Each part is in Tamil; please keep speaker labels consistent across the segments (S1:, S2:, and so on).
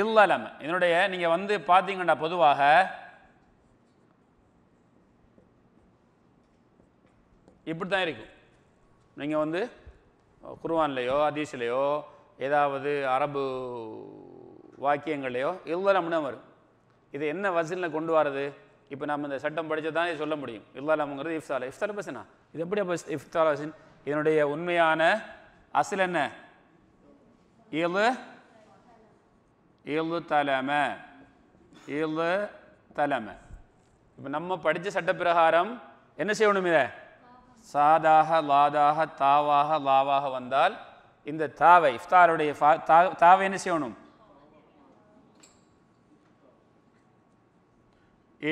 S1: இல்லலம் இதனுடைய நீங்கள் வந்து பார்த்தீங்கன்னா பொதுவாக இப்படி தான் இருக்கும் நீங்கள் வந்து குருவான்லேயோ அதிசிலையோ ஏதாவது அரபு வாக்கியங்கள்லையோ இல்லலம்னு வரும் இது என்ன வசூலில் கொண்டு வரது இப்போ நம்ம இந்த சட்டம் இதை சொல்ல முடியும் இல்லலம்ங்கிறது இஃப்தால இஃப்தால பசனா இது எப்படி அப்போ இஃப்தால இதனுடைய உண்மையான அசில் என்ன இல்லை இழு தலைமை இழு தலைமை இப்போ நம்ம படித்த சட்டப்பிரகாரம் என்ன செய்யணும் இதை சாதாக லாதாக தாவாக லாவாக வந்தால் இந்த தாவை இஃப்தாருடைய தாவை என்ன செய்யணும்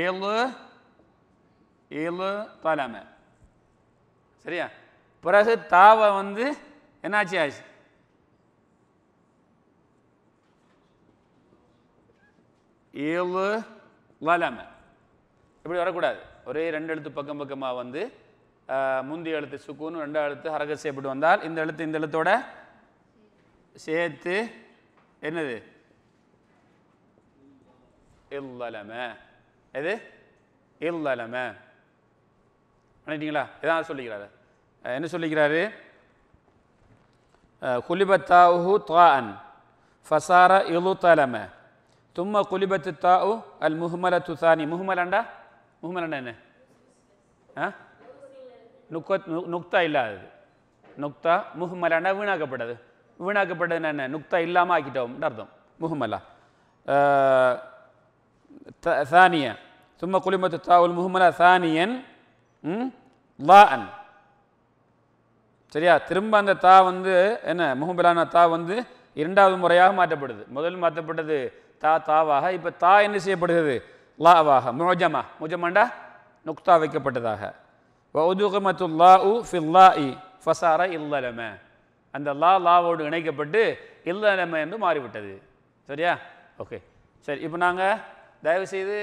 S1: ஏழு ஏழு தலைமை சரியா பிறகு தாவை வந்து என்னாச்சு ஆச்சு ஏழு வலம இப்படி வரக்கூடாது ஒரே ரெண்டு எழுத்து பக்கம் பக்கமாக வந்து முந்தி எழுத்து சுக்குன்னு ரெண்டு எழுத்து ஹரகசி எப்படி வந்தால் இந்த எழுத்து இந்த எழுத்தோட சேர்த்து என்னது இல்லலம எது இல்லலம பண்ணிட்டீங்களா இதான் சொல்லிக்கிறாரு என்ன சொல்லிக்கிறாரு குலிபத்தாஹு தான் ஃபசார இலு தலமை தும்ம குலிபத்து தாவு அல் முஹ்மல துசானி முஹ்மலண்டா முஹ்மலண்டா என்ன ஆ நுக்கத் நுக்தா இல்லாதது நுக்தா முஹ்மலாண்டா வீணாக்கப்பட்டது வீணாக்கப்பட்டது என்ன நுக்தா இல்லாமல் ஆக்கிட்டோம்னு அர்த்தம் முஹ்மலா தும்ம குலிபத்து தா உல் المهملة ثانيا வா அன் சரியா திரும்ப அந்த தா வந்து என்ன முகமலான தா வந்து இரண்டாவது முறையாக மாற்றப்படுது முதல் மாற்றப்பட்டது தா தாவாக இப்போ தா என்ன செய்யப்படுகிறது லாவாக முஜமா முஜமாண்டா நுக்தா வைக்கப்பட்டதாக வௌதுகமத்துல்லா உ ஃபில்லா இ ஃபசாரா இல்லலம அந்த லா லாவோடு இணைக்கப்பட்டு இல்லலம என்று மாறிவிட்டது சரியா ஓகே சரி இப்போ நாங்கள் தயவுசெய்து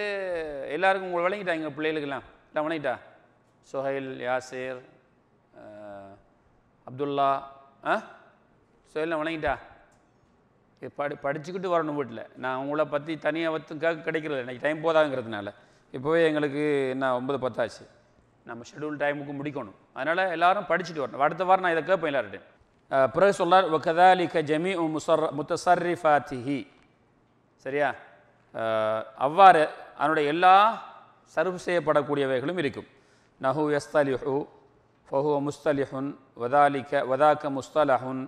S1: எல்லாருக்கும் உங்களை வழங்கிட்டா எங்கள் பிள்ளைகளுக்கெல்லாம் எல்லாம் வணங்கிட்டா சுஹைல் யாசிர் அப்துல்லா ஆ சுஹைல்லாம் வணங்கிட்டா இது படி படிச்சுக்கிட்டு வரணும் வீட்டில் நான் உங்களை பற்றி தனியாக வத்துக்காக கிடைக்கிறது இன்றைக்கி டைம் போதாங்கிறதுனால இப்போவே எங்களுக்கு என்ன ஒன்பது பத்தாச்சு நம்ம ஷெடியூல் டைமுக்கு முடிக்கணும் அதனால் எல்லோரும் படிச்சுட்டு வரணும் அடுத்த வாரம் நான் இதை கேட்பேன் எல்லார்ட்டையும் பிறகு சொல்லார் ஒகதாலிக ஜமி முசர் முத்தசர்ரிஃபாத்திஹி சரியா அவ்வாறு அதனுடைய எல்லா சர்வு செய்யப்படக்கூடியவைகளும் இருக்கும் நஹு எஸ்தலிஹு ஃபஹு முஸ்தலிஹுன் வதாலிக வதாக்க முஸ்தலஹுன்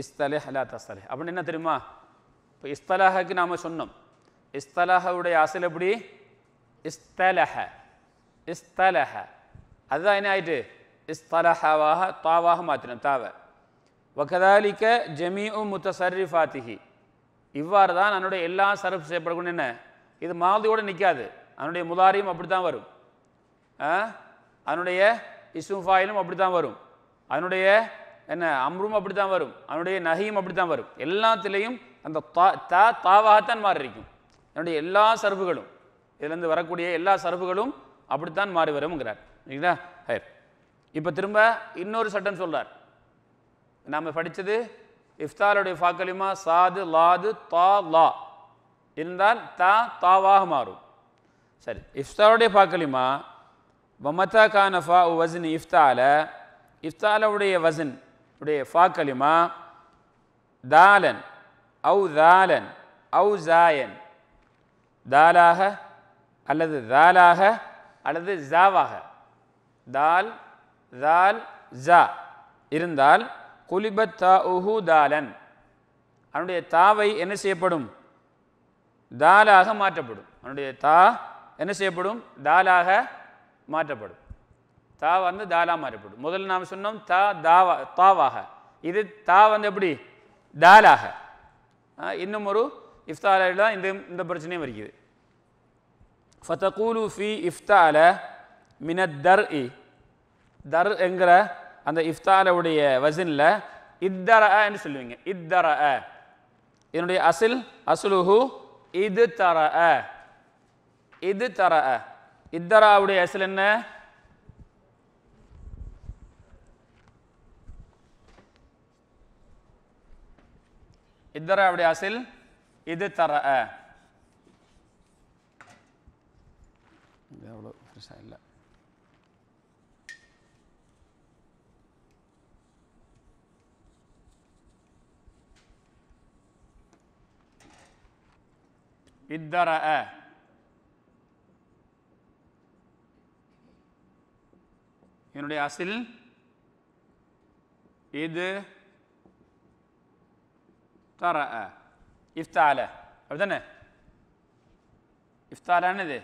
S1: இஸ்தலே அலா தஸ்தலஹ் அப்படின்னு என்ன தெரியுமா இப்போ இஸ்தலாஹுக்கு நாம் சொன்னோம் இஸ்தலாஹுடைய அசல் எப்படி இஸ்தலஹ இஸ்தலஹ அதுதான் என்ன ஆயிட்டு இஸ்தலஹாவாக தாவாக மாற்றினோம் தாவை வகதாலிக்க ஜமீ உ முத்தசரிஃபாத்திஹி இவ்வாறு தான் அதனுடைய எல்லா சரப்பு செய்யப்படக்கூடிய என்ன இது கூட நிற்காது அதனுடைய முதாரியும் அப்படி தான் வரும் அதனுடைய இசுஃபாயிலும் அப்படி தான் வரும் அதனுடைய என்ன அம்ரும் அப்படி தான் வரும் அவனுடைய நகையும் அப்படி தான் வரும் எல்லாத்துலேயும் அந்த தா தாவாகத்தான் மாறி இருக்கும் என்னுடைய எல்லா சரப்புகளும் இதுலேருந்து வரக்கூடிய எல்லா சரபுகளும் அப்படித்தான் மாறி வரும்ங்கிறார் இல்லைங்களா ஹயர் இப்போ திரும்ப இன்னொரு சட்டம் சொல்கிறார் நாம் படித்தது இஃப்தாருடைய ஃபாக்கலிமா சாது லாது தா லா இருந்தால் தா தாவாக மாறும் சரி இஃப்தாருடைய ஃபாக்கலிமா வமதா கானஃபா வசின் இஃப்தால இஃப்தாலவுடைய வசின் உடைய ஃபா கலிமா தாலன் அவு தாலன் அவு ஜாயன் தாலாக அல்லது தாலாக அல்லது ஜாவாக தால் தால் ஜா இருந்தால் குலிபத் தா உஹு தாலன் அவனுடைய தாவை என்ன செய்யப்படும் தாலாக மாற்றப்படும் அவனுடைய தா என்ன செய்யப்படும் தாலாக மாற்றப்படும் தா வந்து தாலாக போடும் முதல்ல நாம் சொன்னோம் தா தாவா தாவாக இது தா வந்து எப்படி தாலாக இன்னும் ஒரு இஃப்தாலில் தான் இந்த இந்த பிரச்சனையும் வருகிறது ஃபத்தகூலு ஃபி இஃப்தால மின தர் இ தர் என்கிற அந்த இஃப்தாலவுடைய வசனில் இத்தர என்று சொல்லுவீங்க இத்தர என்னுடைய அசில் அசுலுஹு இது தர இது தர இத்தராவுடைய அசில் என்ன ඉදර අපඩේ அசில் இது தர இது இத்தர என்னுடைய அசில் இது தரஅ இஃப்தால அப்படிதானே இஃப்தாலானது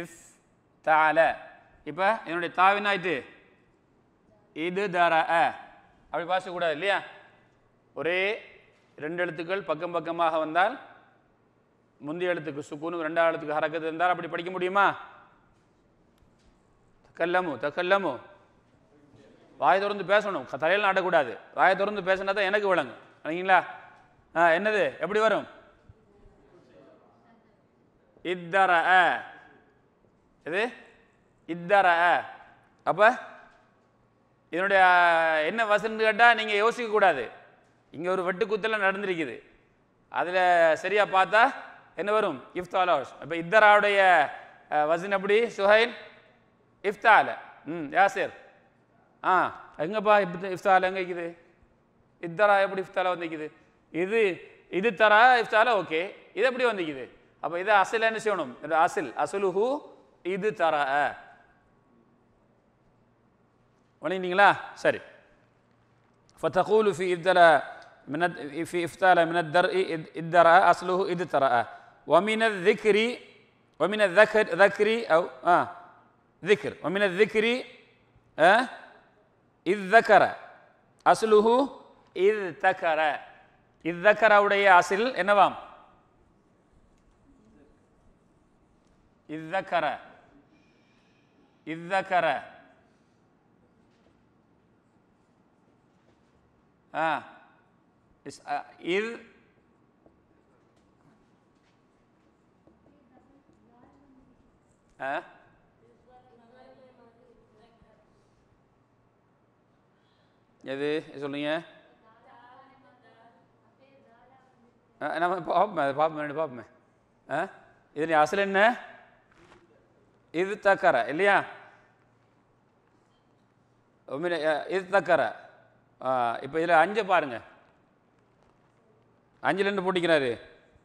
S1: இஃப் தால இப்போ என்னுடைய தாவினாயிட்டு இது தர அப்படி பாசக்கூடாது இல்லையா ஒரே ரெண்டு எழுத்துக்கள் பக்கம் பக்கமாக வந்தால் முந்தைய எழுத்துக்கு சுக்குனு ரெண்டாவது எழுத்துக்கு ஹரக்கத்து இருந்தால் அப்படி படிக்க முடியுமா தக்கல்லமு தக்கல்லமு வாயை திறந்து பேசணும் தலையில் நடக்கூடாது வாயை திறந்து பேசினா தான் எனக்கு விளங்கும் இல்லைங்களா ஆ என்னது எப்படி வரும் இத்தர இது இத்தர அப்போ இதனுடைய என்ன வசன்னு கேட்டால் நீங்கள் யோசிக்கக்கூடாது இங்கே ஒரு குத்தெல்லாம் நடந்திருக்குது அதில் சரியாக பார்த்தா என்ன வரும் இஃப்தால இப்போ இத்தராவுடைய வசன் அப்படி சுஹைன் இஃப்தால ம் யாசிர் ஆ எங்கப்பா இஃப்தாரில் எங்கே இருக்குது இத்தரா எப்படி இஃப்தாரில் வந்திருக்குது இது இது தரா இஃப்தாரில் ஓகே இது எப்படி வந்துக்குது அப்போ இதை அசில் என்ன செய்யணும் அசில் அசுலுஹு இது தர வணங்கிட்டீங்களா சரி فتقول في ابتلاء من في افتالى من الدرء الدرء اصله ادترا ومن الذكر ومن الذكر ذكر او اه ذكر ومن الذكر آه இத்தக்கர அசுலுஹு இத்தக்கர இத்தக்கரவுடைய அசில் என்னவாம் இத்தக்கர இத்தக்கர ஆ எது சொல்லுங்க நம்ம பார்ப்போமே அது பார்ப்போம் ரெண்டு பார்ப்போமே ஆ இது நீ அசல் என்ன இது தக்கார இல்லையா இது தக்கர இப்போ இதில் அஞ்சு பாருங்க அஞ்சுலேருந்து போட்டிக்கிறாரு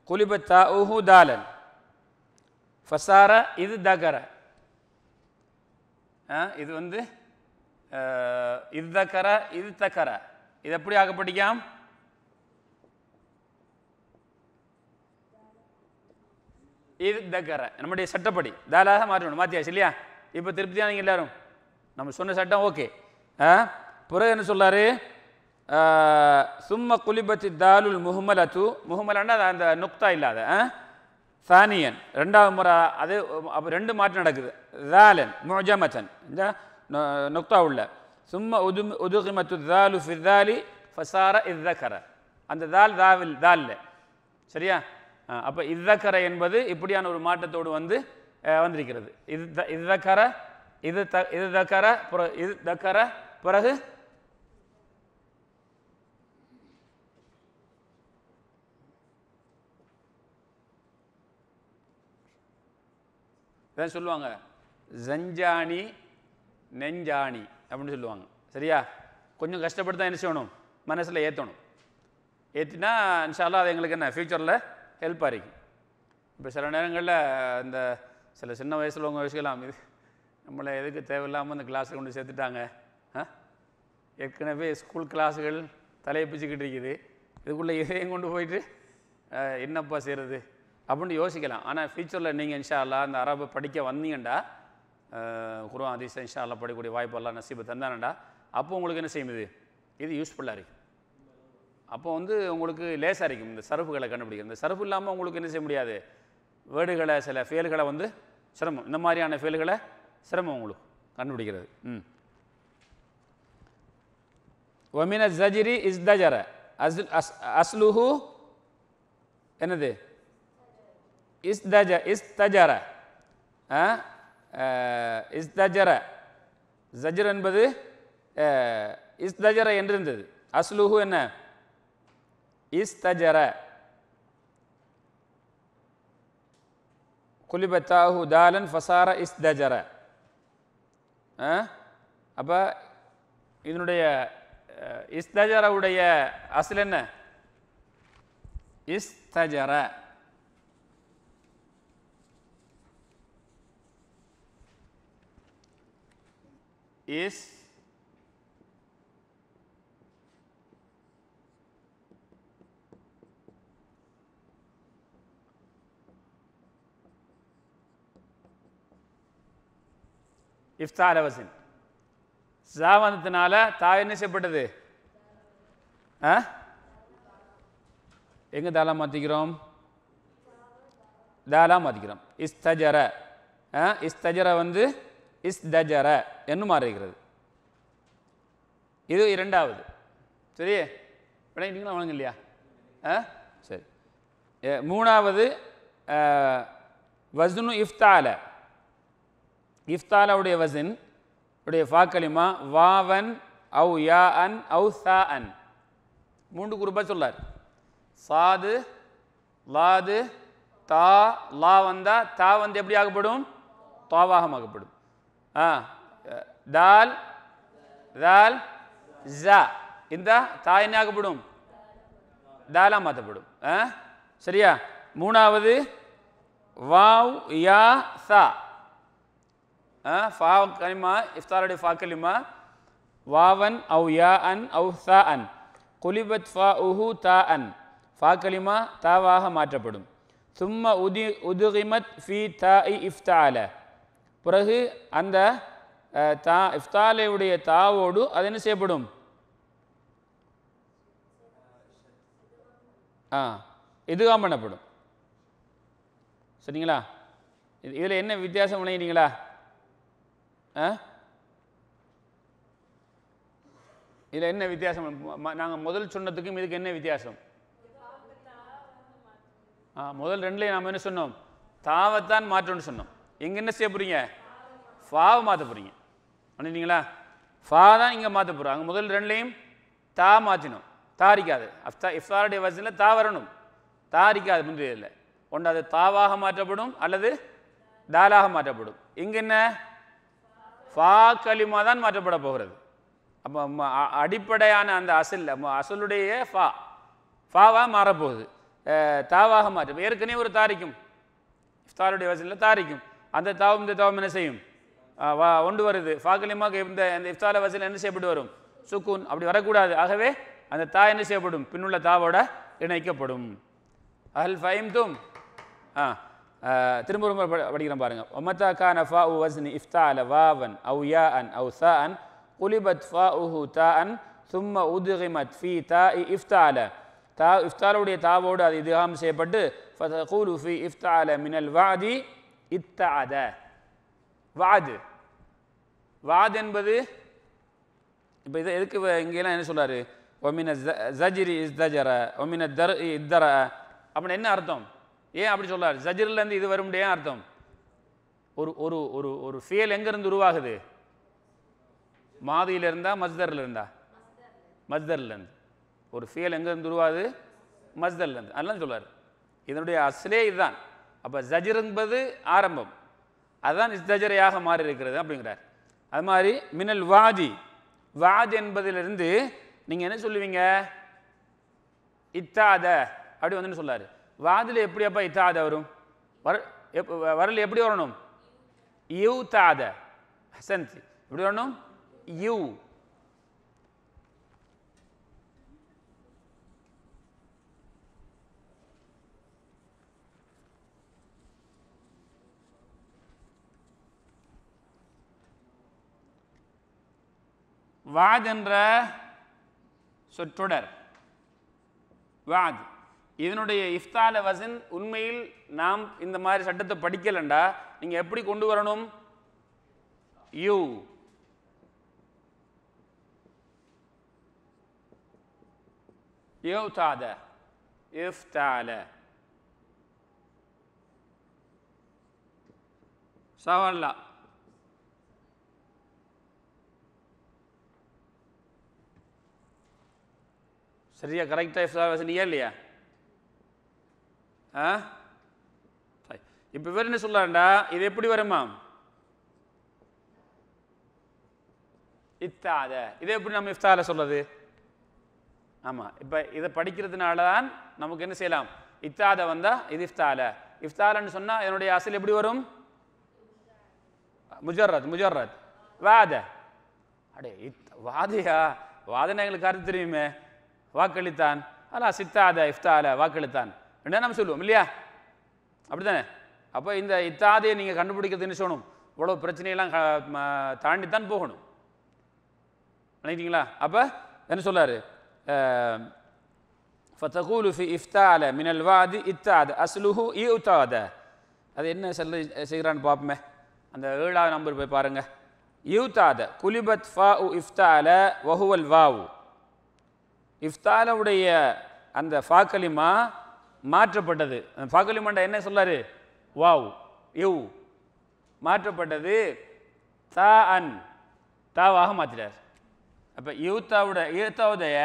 S1: குலிபத்தா உஹு தாலன் ஃபசார இது தகர இது வந்து இது தக்கர இது தக்கர இது எப்படி ஆகப்படிக்காம் படிக்காம் இது தக்கர நம்முடைய சட்டப்படி தாலாக மாற்றணும் மாற்றியாச்சு இல்லையா இப்போ திருப்தியானீங்க எல்லாரும் நம்ம சொன்ன சட்டம் ஓகே பிறகு என்ன சொல்கிறாரு சும்ம குலிபத்தி தாலுல் முஹமல் தூ முஹமலன்னா அந்த நுக்தா இல்லாத சானியன் ரெண்டாவது முறை அது அப்போ ரெண்டு மாற்றம் நடக்குது தாலன் மொஜமத்தன் நொக்தா உள்ள சும்மா உது உதுகிமத்து தாலு ஃபிர்தாலி ஃபசார இத்தக்கர அந்த தால் தாவில் தாலில் சரியா அப்போ இத்தக்கர என்பது இப்படியான ஒரு மாற்றத்தோடு வந்து வந்திருக்கிறது இது இத்தக்கர இது த இது தக்கர பிறகு இது தக்கர பிறகு இதான் சொல்லுவாங்க ஜஞ்சானி நெஞ்சாணி அப்படின்னு சொல்லுவாங்க சரியா கொஞ்சம் கஷ்டப்பட்டு தான் என்ன செய்யணும் மனசில் ஏற்றணும் ஏற்றினா இன்ஷால்லாம் அது எங்களுக்கு என்ன ஃப்யூச்சரில் ஹெல்ப்பாக இருக்கும் இப்போ சில நேரங்களில் இந்த சில சின்ன வயசில் உங்கள் வயசுலாம் இது நம்மளை எதுக்கு தேவையில்லாமல் அந்த கிளாஸை கொண்டு சேர்த்துட்டாங்க ஆ ஏற்கனவே ஸ்கூல் கிளாஸுகள் தலையை இருக்குது இதுக்குள்ளே இதையும் கொண்டு போயிட்டு என்னப்பா செய்கிறது அப்படின்னு யோசிக்கலாம் ஆனால் ஃப்யூச்சரில் நீங்கள் இன்ஷா அல்லா அந்த அரபை படிக்க வந்தீங்கண்டா குருவா அதிசயம் ஷாரில் எல்லாம் படிக்கக்கூடிய வாய்ப்பெல்லாம் நசீபு தந்தானடா அப்போ உங்களுக்கு என்ன செய்யும் இது இது யூஸ்ஃபுல்லாக இருக்கும் அப்போ வந்து உங்களுக்கு லேசாக இருக்கும் இந்த சரப்புகளை கண்டுபிடிக்கிறது இந்த சரப்பு இல்லாமல் உங்களுக்கு என்ன செய்ய முடியாது வேர்டுகளை சில ஃபெயில்களை வந்து சிரமம் இந்த மாதிரியான ஃபெயில்களை சிரமம் உங்களுக்கு கண்டுபிடிக்கிறது ம் ஒமின ஜஜிரி இஸ் தஜர அஸ் அஸ் அஸ்லுஹு என்னது இஸ் தஜ இஸ் தஜர இஸ்தஜர ஜஜர் என்பது இஸ்தஜர என்றிருந்தது அஸ்லுஹு என்ன இஸ்தஜர குலிபத்தாஹு தாலன் ஃபசார இஸ்தஜர அப்போ இதனுடைய இஸ்தஜரவுடைய அசல் என்ன இஸ்தஜர is இஃப்தார் அவசின் சா வந்ததுனால தாய் என்ன செய்யப்பட்டது ஆ எங்கே தாலா மாற்றிக்கிறோம் தாலா மாற்றிக்கிறோம் இஸ்தஜர இஸ்தஜர வந்து இஸ் தஜர மாறுகிறது இது இரண்டாவது சரி விளங்கிட்டீங்களா வணங்க இல்லையா ஆ சரி மூணாவது வசுனு இஃப்தால இஃப்தாலவுடைய வசின் உடைய ஃபாக்கலிமா வாவன் அவு யா அன் அவு சா அன் மூன்று குரூப்பாக சொல்லார் சாது லாது தா லா வந்தா தா வந்து எப்படி ஆகப்படும் தாவாகமாகப்படும் தால் தால் ஜா இந்த தா என்ன ஆகப்படும் தாலா மாற்றப்படும் சரியா மூணாவது வாவ் யா சா ஃபாவ் கலிமா இஃப்தாருடைய ஃபா கலிமா வாவன் அவ் யா அன் அவு சா அன் குலிபத் ஃபா உஹு தா அன் ஃபா கலிமா தாவாக மாற்றப்படும் சும்ம உதி உதுகிமத் ஃபி தா இ இஃப்தால பிறகு அந்த தா இஃப்தாலேவுடைய தாவோடு அது என்ன செய்யப்படும் ஆ இதுவாம் பண்ணப்படும் சரிங்களா இதில் என்ன வித்தியாசம் விளங்கிட்டீங்களா ஆ இதில் என்ன வித்தியாசம் நாங்கள் முதல் சொன்னதுக்கும் இதுக்கு என்ன வித்தியாசம் ஆ முதல் ரெண்டுலேயும் நாம் என்ன சொன்னோம் தாவைத்தான் மாற்றணும்னு சொன்னோம் எங்கே என்ன செய்ய போகிறீங்க ஃபாவை மாற்ற போகிறீங்க பண்ணிட்டீங்களா ஃபா தான் இங்கே மாற்ற போகிறோம் அங்கே முதல் ரெண்டுலேயும் தா மாற்றினோம் தாரிக்காது அஃப்தா இஃப்தாருடைய வசனில் தா வரணும் தாரிக்காது முந்தையதில் ஒன்று அது தாவாக மாற்றப்படும் அல்லது தாலாக மாற்றப்படும் இங்கே என்ன ஃபா களிமா தான் மாற்றப்பட போகிறது அப்போ அடிப்படையான அந்த அசல் அசலுடைய ஃபா ஃபாவாக மாறப்போகுது தாவாக மாற்ற ஏற்கனவே ஒரு தாரிக்கும் இஃப்தாருடைய வசனில் தாரிக்கும் அந்த தாவம் இந்த தாவம் என்ன செய்யும் வா ஒன்று வருது ஃபாக்கலிமாக இந்த அந்த இஃப்தால வசதியில் என்ன செய்யப்பட்டு வரும் சுக்கூன் அப்படி வரக்கூடாது ஆகவே அந்த தா என்ன செய்யப்படும் பின்னுள்ள தாவோட இணைக்கப்படும் அஹல் ஃபைம் தும் ஆ திரும்ப ரொம்ப படிக்கிறோம் பாருங்க ஒமத்தா கான ஃபா உ வஸ்னி இஃப்தால வாவன் அவு யா அன் அவு சா அன் குலிபத் ஃபா உஹு தா அன் சும்ம உதுகிமத் ஃபி தா இ இஃப்தால தா இஃப்தாலுடைய தாவோடு அது இதுகாம் செய்யப்பட்டு கூலு ஃபி இஃப்தால மினல் வாதி இத்தாத வாது வாத் என்பது இப்போ இதை எதுக்கு இங்கெல்லாம் என்ன சொல்கிறாரு ஒமின ஜஜிரி இஸ் ஒமின தர் இத்தர அப்படின்னு என்ன அர்த்தம் ஏன் அப்படி சொல்கிறார் ஜஜிரிலேருந்து இது வரும்படியே அர்த்தம் ஒரு ஒரு ஒரு ஒரு ஃபியல் எங்கேருந்து உருவாகுது மாதியில் இருந்தா மஸ்தரில் இருந்தா மஸ்தர்லேருந்து ஒரு ஃபியல் எங்கேருந்து உருவாகுது மஸ்தர்லேருந்து அதெல்லாம் சொல்கிறார் இதனுடைய அசலே இதுதான் அப்போ ஜஜர் என்பது ஆரம்பம் அதுதான் இஸ்தஜரையாக மாறி இருக்கிறது அப்படிங்கிறார் அது மாதிரி மினல் வாதி வாதி என்பதிலிருந்து நீங்கள் என்ன சொல்லுவீங்க இத்தாத அப்படி வந்து சொல்லார் வாதில் எப்படி அப்பா இத்தாத வரும் வர வரல் எப்படி வரணும் யூ தாத ஹசந்த் எப்படி வரணும் யூ வாத் என்ற சொற்றொடர் வாத் இதனுடைய இஃப்தால வசின் உண்மையில் நாம் இந்த மாதிரி சட்டத்தை படிக்கலண்டா நீங்கள் எப்படி கொண்டு வரணும் யூ யூதாத இஃப்தால சவல்லா சரியா கரெக்டாக இஃப்லாம் வசனியா இல்லையா ஆ இப்போ இவர் என்ன சொல்லாண்டா இது எப்படி வருமா இத்தாத இதை எப்படி நம்ம இஃப்தால சொல்றது ஆமாம் இப்போ இதை படிக்கிறதுனால தான் நமக்கு என்ன செய்யலாம் இத்தாத வந்தால் இது இஃப்தால இஃப்தாலன்னு சொன்னால் என்னுடைய அசல் எப்படி வரும் முஜர்ரத் முஜர்ரத் வாத அடே இத் வாதையா வாதனை எங்களுக்கு கருத்து தெரியுமே வாக்களித்தான் அல்லா சித்தாத இஃப்தால வாக்களித்தான் ரெண்டா நம்ம சொல்லுவோம் இல்லையா அப்படி அப்போ இந்த இத்தாதையை நீங்கள் கண்டுபிடிக்கிறதுன்னு சொல்லணும் இவ்வளோ பிரச்சனையெல்லாம் தாண்டி தான் போகணும் நினைக்கிறீங்களா அப்போ என்ன சொல்லார் ஃபத்தகூலு ஃபி இஃப்தால மினல் வாதி இத்தாத அஸ்லுஹு இத்தாத அது என்ன செல்ல செய்கிறான்னு பார்ப்போமே அந்த ஏழாவது நம்பர் போய் பாருங்கள் யூத்தாத குலிபத் ஃபா உ இஃப்தால வஹுவல் வாவு இஃப்தாலவுடைய அந்த ஃபாக்கலிமா மாற்றப்பட்டது அந்த ஃபாக்கலிமாண்ட என்ன சொல்லாரு வாவ் யூ மாற்றப்பட்டது தா அன் தாவாக மாற்றிட்டார் அப்போ யூத்தாவோட யூத்தாவுடைய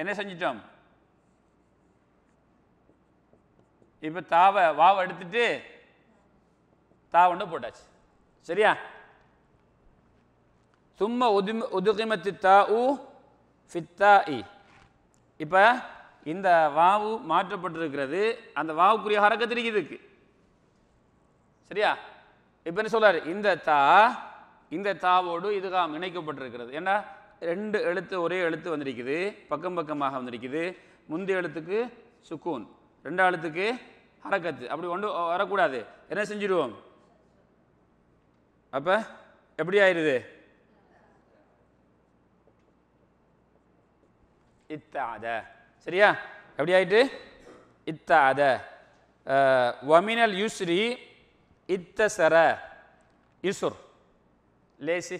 S1: என்ன செஞ்சிட்டோம் இப்போ தாவை வாவை எடுத்துட்டு தாவண்டு போட்டாச்சு சரியா சும்மா உதும உதுகிமத்து தா உ ஃபித்தா இ இப்போ இந்த வாவு மாற்றப்பட்டிருக்கிறது அந்த வாவுக்குரிய ஹரக்கத்து இருக்குது சரியா இப்போ என்ன சொல்கிறார் இந்த தா இந்த தாவோடு இதுகாம் இணைக்கப்பட்டிருக்கிறது ஏன்னா ரெண்டு எழுத்து ஒரே எழுத்து வந்திருக்குது பக்கம் பக்கமாக வந்திருக்குது முந்தைய எழுத்துக்கு சுக்கூன் ரெண்டு எழுத்துக்கு ஹரக்கத்து அப்படி ஒன்று வரக்கூடாது என்ன செஞ்சிருவோம் அப்போ எப்படி ஆயிடுது இத்தாத சரியா எப்படி ஆயிட்டு இத்தாத ஒமினல் யுஸ்ரி இத்தசர யுசுர் லேசி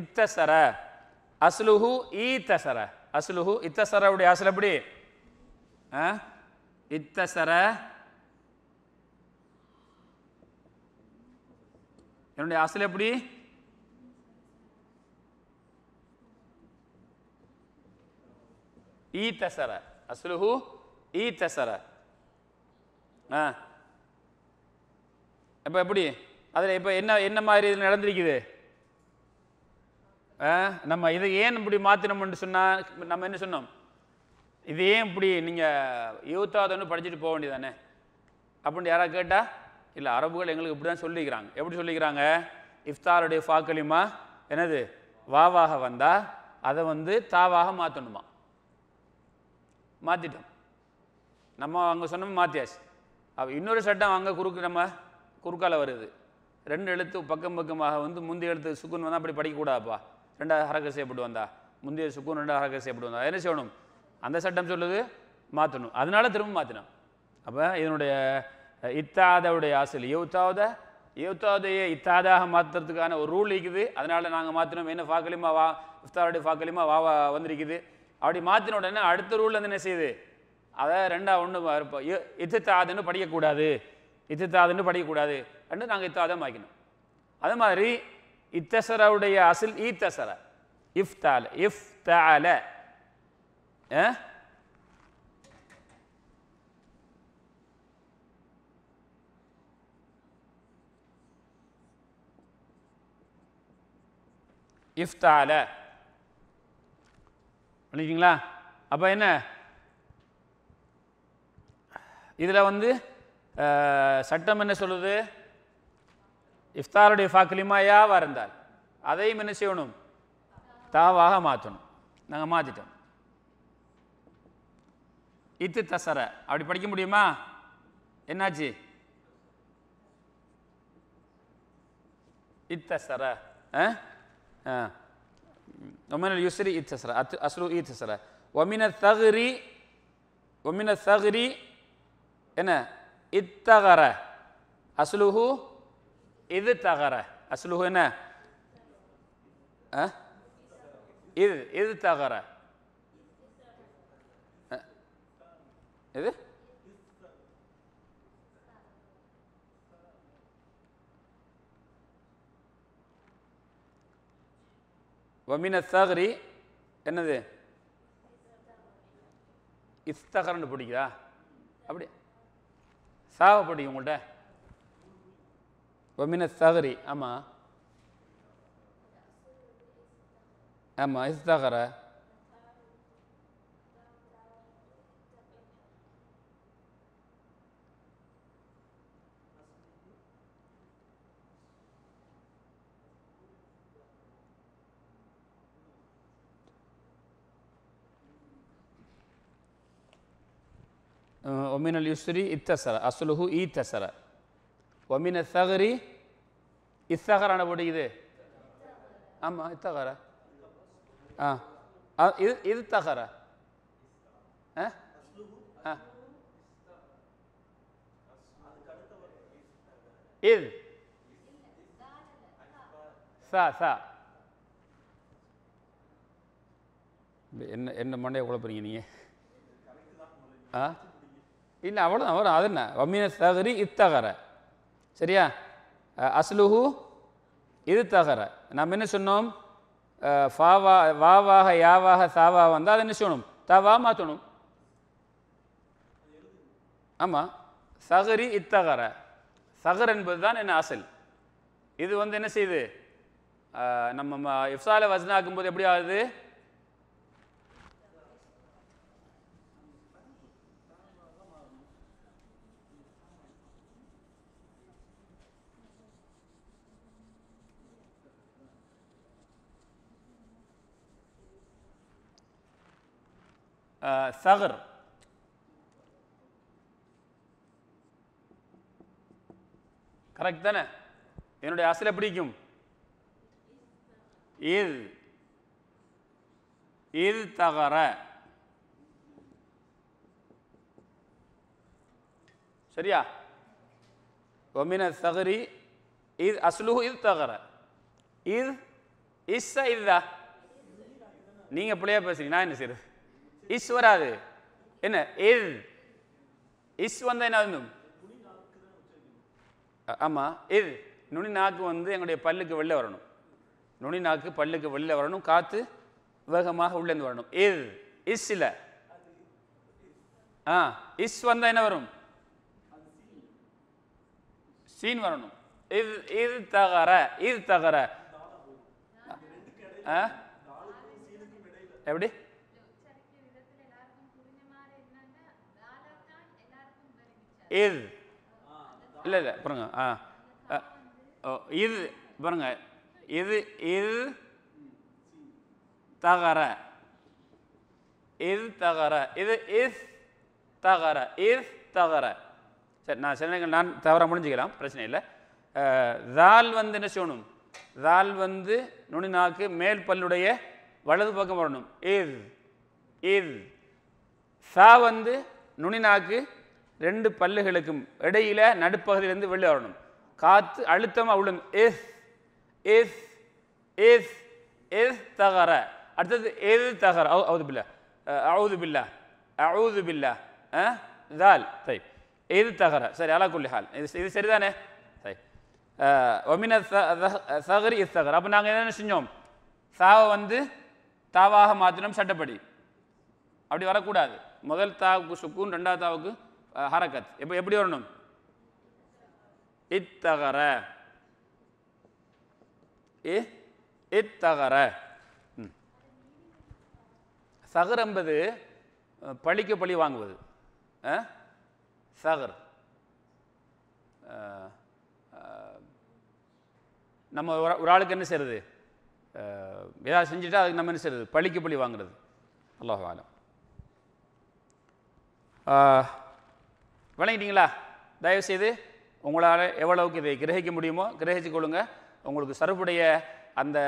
S1: இத்தசர அஸ்லுஹு ஈத்தசர அஸ்லுஹு இத்தசரவுடைய அசல் எப்படி இத்தசர என்னுடைய அசல் எப்படி ஈத்தசர அசுலுஹு ஈத்தசர ஈ ஆ இப்போ எப்படி அதில் இப்போ என்ன என்ன மாதிரி இது நடந்திருக்குது நம்ம இதை ஏன் இப்படி மாற்றினோம்னு சொன்னால் நம்ம என்ன சொன்னோம் இது ஏன் இப்படி நீங்கள் ஒன்று படிச்சுட்டு போக வேண்டியதானே அப்படின்னு யாராவது கேட்டால் இல்லை அரபுகள் எங்களுக்கு இப்படி தான் சொல்லிக்கிறாங்க எப்படி சொல்லிக்கிறாங்க இஃப்தாருடைய ஃபாக்கலிமா என்னது வாவாக வந்தால் அதை வந்து தாவாக மாற்றணுமா மாற்றிட்டோம் நம்ம அங்கே சொன்னோம் மாற்றியாச்சு அப்போ இன்னொரு சட்டம் அங்கே குறுக்கு நம்ம குறுக்கால் வருது ரெண்டு எழுத்து பக்கம் பக்கமாக வந்து முந்தைய எழுத்து சுக்குன் வந்தால் அப்படி படிக்கக்கூடாதுப்பா ரெண்டாவது ஹரகர் செய்யப்பட்டு வந்தா முந்தைய சுக்குன் ரெண்டாவது ஹரகர் செய்யப்பட்டு வந்தா என்ன செய்யணும் அந்த சட்டம் சொல்லுது மாற்றணும் அதனால திரும்ப மாற்றினோம் அப்போ இதனுடைய இத்தாதவுடைய ஆசல் ஏவுத்தாவத ஏவுத்தாவதையே இத்தாதாக மாற்றுறதுக்கான ஒரு ரூல் இருக்குது அதனால் நாங்கள் மாற்றினோம் என்ன ஃபாக்கலிமா வா இஃப்தாருடைய ஃபாக்கலிமா வா வந்திருக்குது அப்படி மாற்றின உடனே அடுத்த ரூல் வந்து என்ன செய்யுது அதை ரெண்டாக ஒன்று இத்து படிக்கக்கூடாது இத்து படிக்கக்கூடாது ரெண்டு நாங்கள் இத்தாதான் வாய்க்கணும் அது மாதிரி இத்தசரவுடைய அசில் ஈத்தசர இஃப்தால இஃப்தால இஃப்தால பண்ணிக்கிங்களா அப்போ என்ன இதில் வந்து சட்டம் என்ன சொல்லுது இஃப்தாருடைய ஃபாக்கிலிமாயா இருந்தால் அதையும் என்ன செய்யணும் தாவாக மாற்றணும் நாங்கள் மாற்றிட்டோம் இத்து தசர அப்படி படிக்க முடியுமா என்னாச்சு இத்தசர ஆ ومن اليسر إتسرى أصله إتسرى ومن الثغر ومن الثغر أنا اتغرى أصله إذ تغرى أصله هنا أه؟ إذ إذ تغرى أه؟ إذ வமின சாகரி என்னது இஸ்தகரன்னு பிடிக்குதா அப்படி சாக பிடிக்கும் உங்கள்கிட்ட வமின சாகரி ஆமாம் ஆமாம் இஸ்தகரை ومن اليسر اتسر اصله அசுலுஹு ومن الثغر சஹரி انا بودي ஆமாம் اما ஆ இது இது தகர ஆ ஆ இது சா சா என்ன என்ன மண்டையை குழப்பறீங்க நீங்கள் ஆ இல்லை அவ்வளோதான் வரும் அது என்ன வம்மின தகரி இத்தகர சரியா அஸ்லுஹு இது தகர நம்ம என்ன சொன்னோம் ஃபாவா வாவாக யாவாக சாவா வந்தால் அது என்ன செய்யணும் தவா மாற்றணும் ஆமாம் சகரி இத்தகர சகர் என்பது தான் என்ன அசல் இது வந்து என்ன செய்யுது நம்ம இஃப்சால வசனாக்கும்போது எப்படி ஆகுது ثغر கரெக்ட் தானே என்னுடைய அசில பிடிக்கும் இது இது தகர சரியா ஒமின சகரி இது அஸ்லுஹு இது தகர இது இஸ் இதா நீங்கள் பிள்ளையா பேசுறீங்க நான் என்ன செய்யுது இஸ் வராது என்ன எல் இஸ் வந்தால் என்ன வந்துடும் ஆமாம் இது நுனி நாக்கு வந்து எங்களுடைய பல்லுக்கு வெளில வரணும் நுனி நாக்கு பல்லுக்கு வெளில வரணும் காற்று வேகமாக உள்ளேந்து வரணும் இது இஸ் இல்லை ஆ இஸ் வந்தால் என்ன வரும் சீன் வரணும் இது இது தகர இது தகர எப்படி இது இல்லை இல்லை பாருங்க ஆ ஓ இது பாருங்க இது இது தகர இது தகர இது இஸ் தகர இஸ் தகர சரி நான் சில நேரங்கள் நான் தவற முடிஞ்சுக்கலாம் பிரச்சனை இல்லை தால் வந்து என்ன செய்யணும் தால் வந்து நுனி நாக்கு மேல் பல்லுடைய வலது பக்கம் வரணும் இது இது சா வந்து நுனி நாக்கு ரெண்டு பல்லுகளுக்கும் இடையில நடுப்பகுதியிலேருந்து வெளியே வரணும் காற்று அழுத்தம் விழுங்க எஸ் எஸ் எஸ் எஸ் தகர அடுத்தது எது தகர அவுது பில்லா அவுது பில்லா அவுது பில்லா தால் தை எது தகர சரி அலா குல்லி ஹால் இது இது சரிதானே தை ஒமின சகரி இஸ் தகர் அப்போ நாங்கள் என்ன செஞ்சோம் சாவை வந்து தாவாக மாற்றினோம் சட்டப்படி அப்படி வரக்கூடாது முதல் தாவுக்கு சுக்கூன் ரெண்டாவது தாவுக்கு ஹரக்கத் எப்போ எப்படி வரணும் இத்தகர இ இத்தகர சகர் என்பது பழிக்கு பழி வாங்குவது சகர் நம்ம ஒரு ஆளுக்கு என்ன செய்கிறது ஏதாவது செஞ்சுட்டா அதுக்கு நம்ம என்ன செய்யறது பழிக்கு பழி வாங்குறது அல்லாஹ் ஆலம் விளங்கிட்டீங்களா தயவுசெய்து உங்களால் எவ்வளவுக்கு இதை கிரகிக்க முடியுமோ கிரகிச்சு கொள்ளுங்க உங்களுக்கு சருப்புடைய அந்த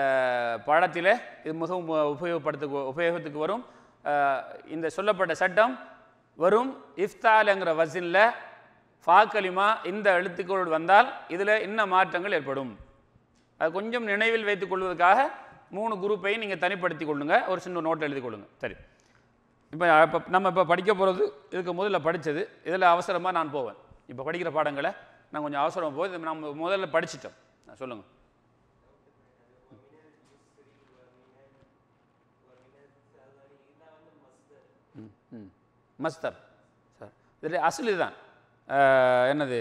S1: பாடத்தில் இது மிகவும் உபயோகப்படுத்து உபயோகத்துக்கு வரும் இந்த சொல்லப்பட்ட சட்டம் வரும் இஃப்தாலுங்கிற வசினில் ஃபாக்கலிமா இந்த எழுத்துக்களோடு வந்தால் இதில் இன்னும் மாற்றங்கள் ஏற்படும் அது கொஞ்சம் நினைவில் வைத்துக் கொள்வதற்காக மூணு குரூப்பையும் நீங்கள் தனிப்படுத்தி கொள்ளுங்கள் ஒரு சின்ன நோட் எழுதி கொள்ளுங்கள் சரி இப்போ இப்போ நம்ம இப்போ படிக்க போகிறது இதுக்கு முதல்ல படித்தது இதில் அவசரமாக நான் போவேன் இப்போ படிக்கிற பாடங்களை நான் கொஞ்சம் அவசரம் போய் நம்ம முதல்ல படிச்சிட்டோம் சொல்லுங்கள் மஸ்தர் சார் இதில் அசல் இதுதான் என்னது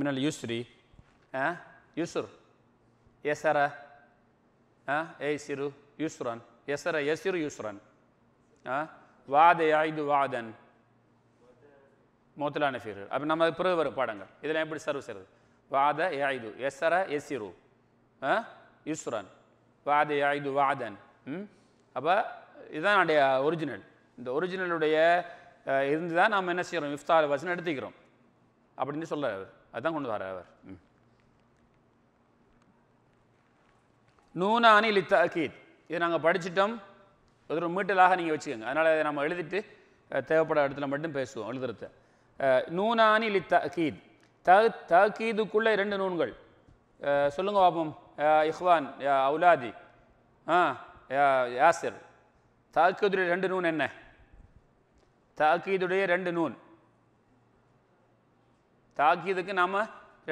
S1: மின்னல் யூஸ்ரி ஆ யூசுர் ஏசரா ஆ ஏ சிறு யூஸ்ரான் எஸ்ஆரா எஸ்இரு யூஸ்ரான் வாத யாய்து வாதன் மோத்தலான ஃபீர்கள் அப்போ நம்ம பிறகு வரும் பாடங்கள் இதெல்லாம் எப்படி சர்வ் செய்கிறது வாத யாய்து எஸ்ஸர எஸ்ஸிரு யுஸ்ரன் வாத யாய்து வாதன் ம் அப்போ இதுதான் என்னுடைய ஒரிஜினல் இந்த ஒரிஜினலுடைய இருந்து தான் நம்ம என்ன செய்கிறோம் இஃப்தார் வசனம் எடுத்துக்கிறோம் அப்படின்னு சொல்கிறார் அவர் அதுதான் கொண்டு வர அவர் ம் நூனானி லித்தாக்கீத் இதை நாங்கள் படிச்சிட்டோம் ஒரு மீட்டலாக நீங்கள் வச்சுக்கோங்க அதனால் அதை நம்ம எழுதிட்டு தேவைப்பட இடத்துல மட்டும் பேசுவோம் எழுதுறத நூனானி லி தகீத் த தகீதுக்குள்ளே ரெண்டு நூன்கள் சொல்லுங்க பாப்போம் இஹ்வான் அவுலாதி ஆ யாசிர் தாக்கீதுடைய ரெண்டு நூன் என்ன தாக்கீதுடைய ரெண்டு நூன் தாக்கீதுக்கு நாம்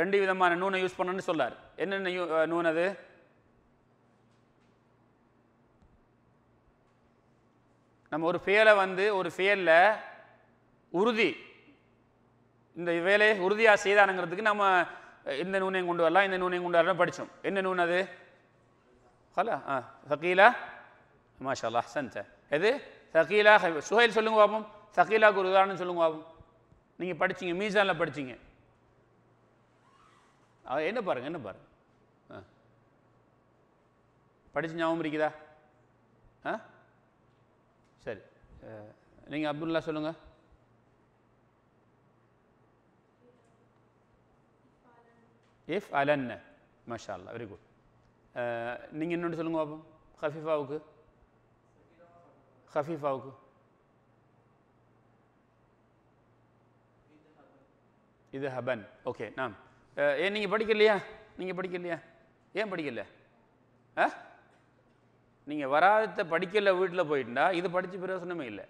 S1: ரெண்டு விதமான நூனை யூஸ் பண்ணணும்னு சொல்லார் என்னென்ன நூன் அது நம்ம ஒரு ஃபேலை வந்து ஒரு ஃபேலில் உறுதி இந்த வேலையை உறுதியாக செய்தானுங்கிறதுக்கு நம்ம இந்த நூனையும் கொண்டு வரலாம் இந்த நூனையும் கொண்டு வரலாம் படித்தோம் என்ன நூன் அது ஹலா ஆ சகீலா மாஷா அல்லா சந்த எது சகீலா சுஹைல் சொல்லுங்க பாப்போம் சகீலா குருதான்னு சொல்லுங்க பாப்போம் நீங்கள் படிச்சிங்க மீசானில் படிச்சிங்க என்ன பாருங்க என்ன பாருங்கள் படித்து ஞாபகம் இருக்குதா ஆ சரி நீங்கள் அப்துல்லா சொல்லுங்கள் இஃப் அலன் மஷா அல்லா வெரி குட் நீங்கள் இன்னொன்று சொல்லுங்க பாபு ஹஃபீஃபாவுக்கு ஹஃபீஃபாவுக்கு இது ஹபன் ஓகே நாம் ஏன் நீங்கள் படிக்கலையா நீங்கள் படிக்கலையா ஏன் படிக்கல ஆ நீங்கள் வராதத்தை படிக்கல வீட்டில் போயிட்டா இது படித்து பிரயோசனமே இல்லை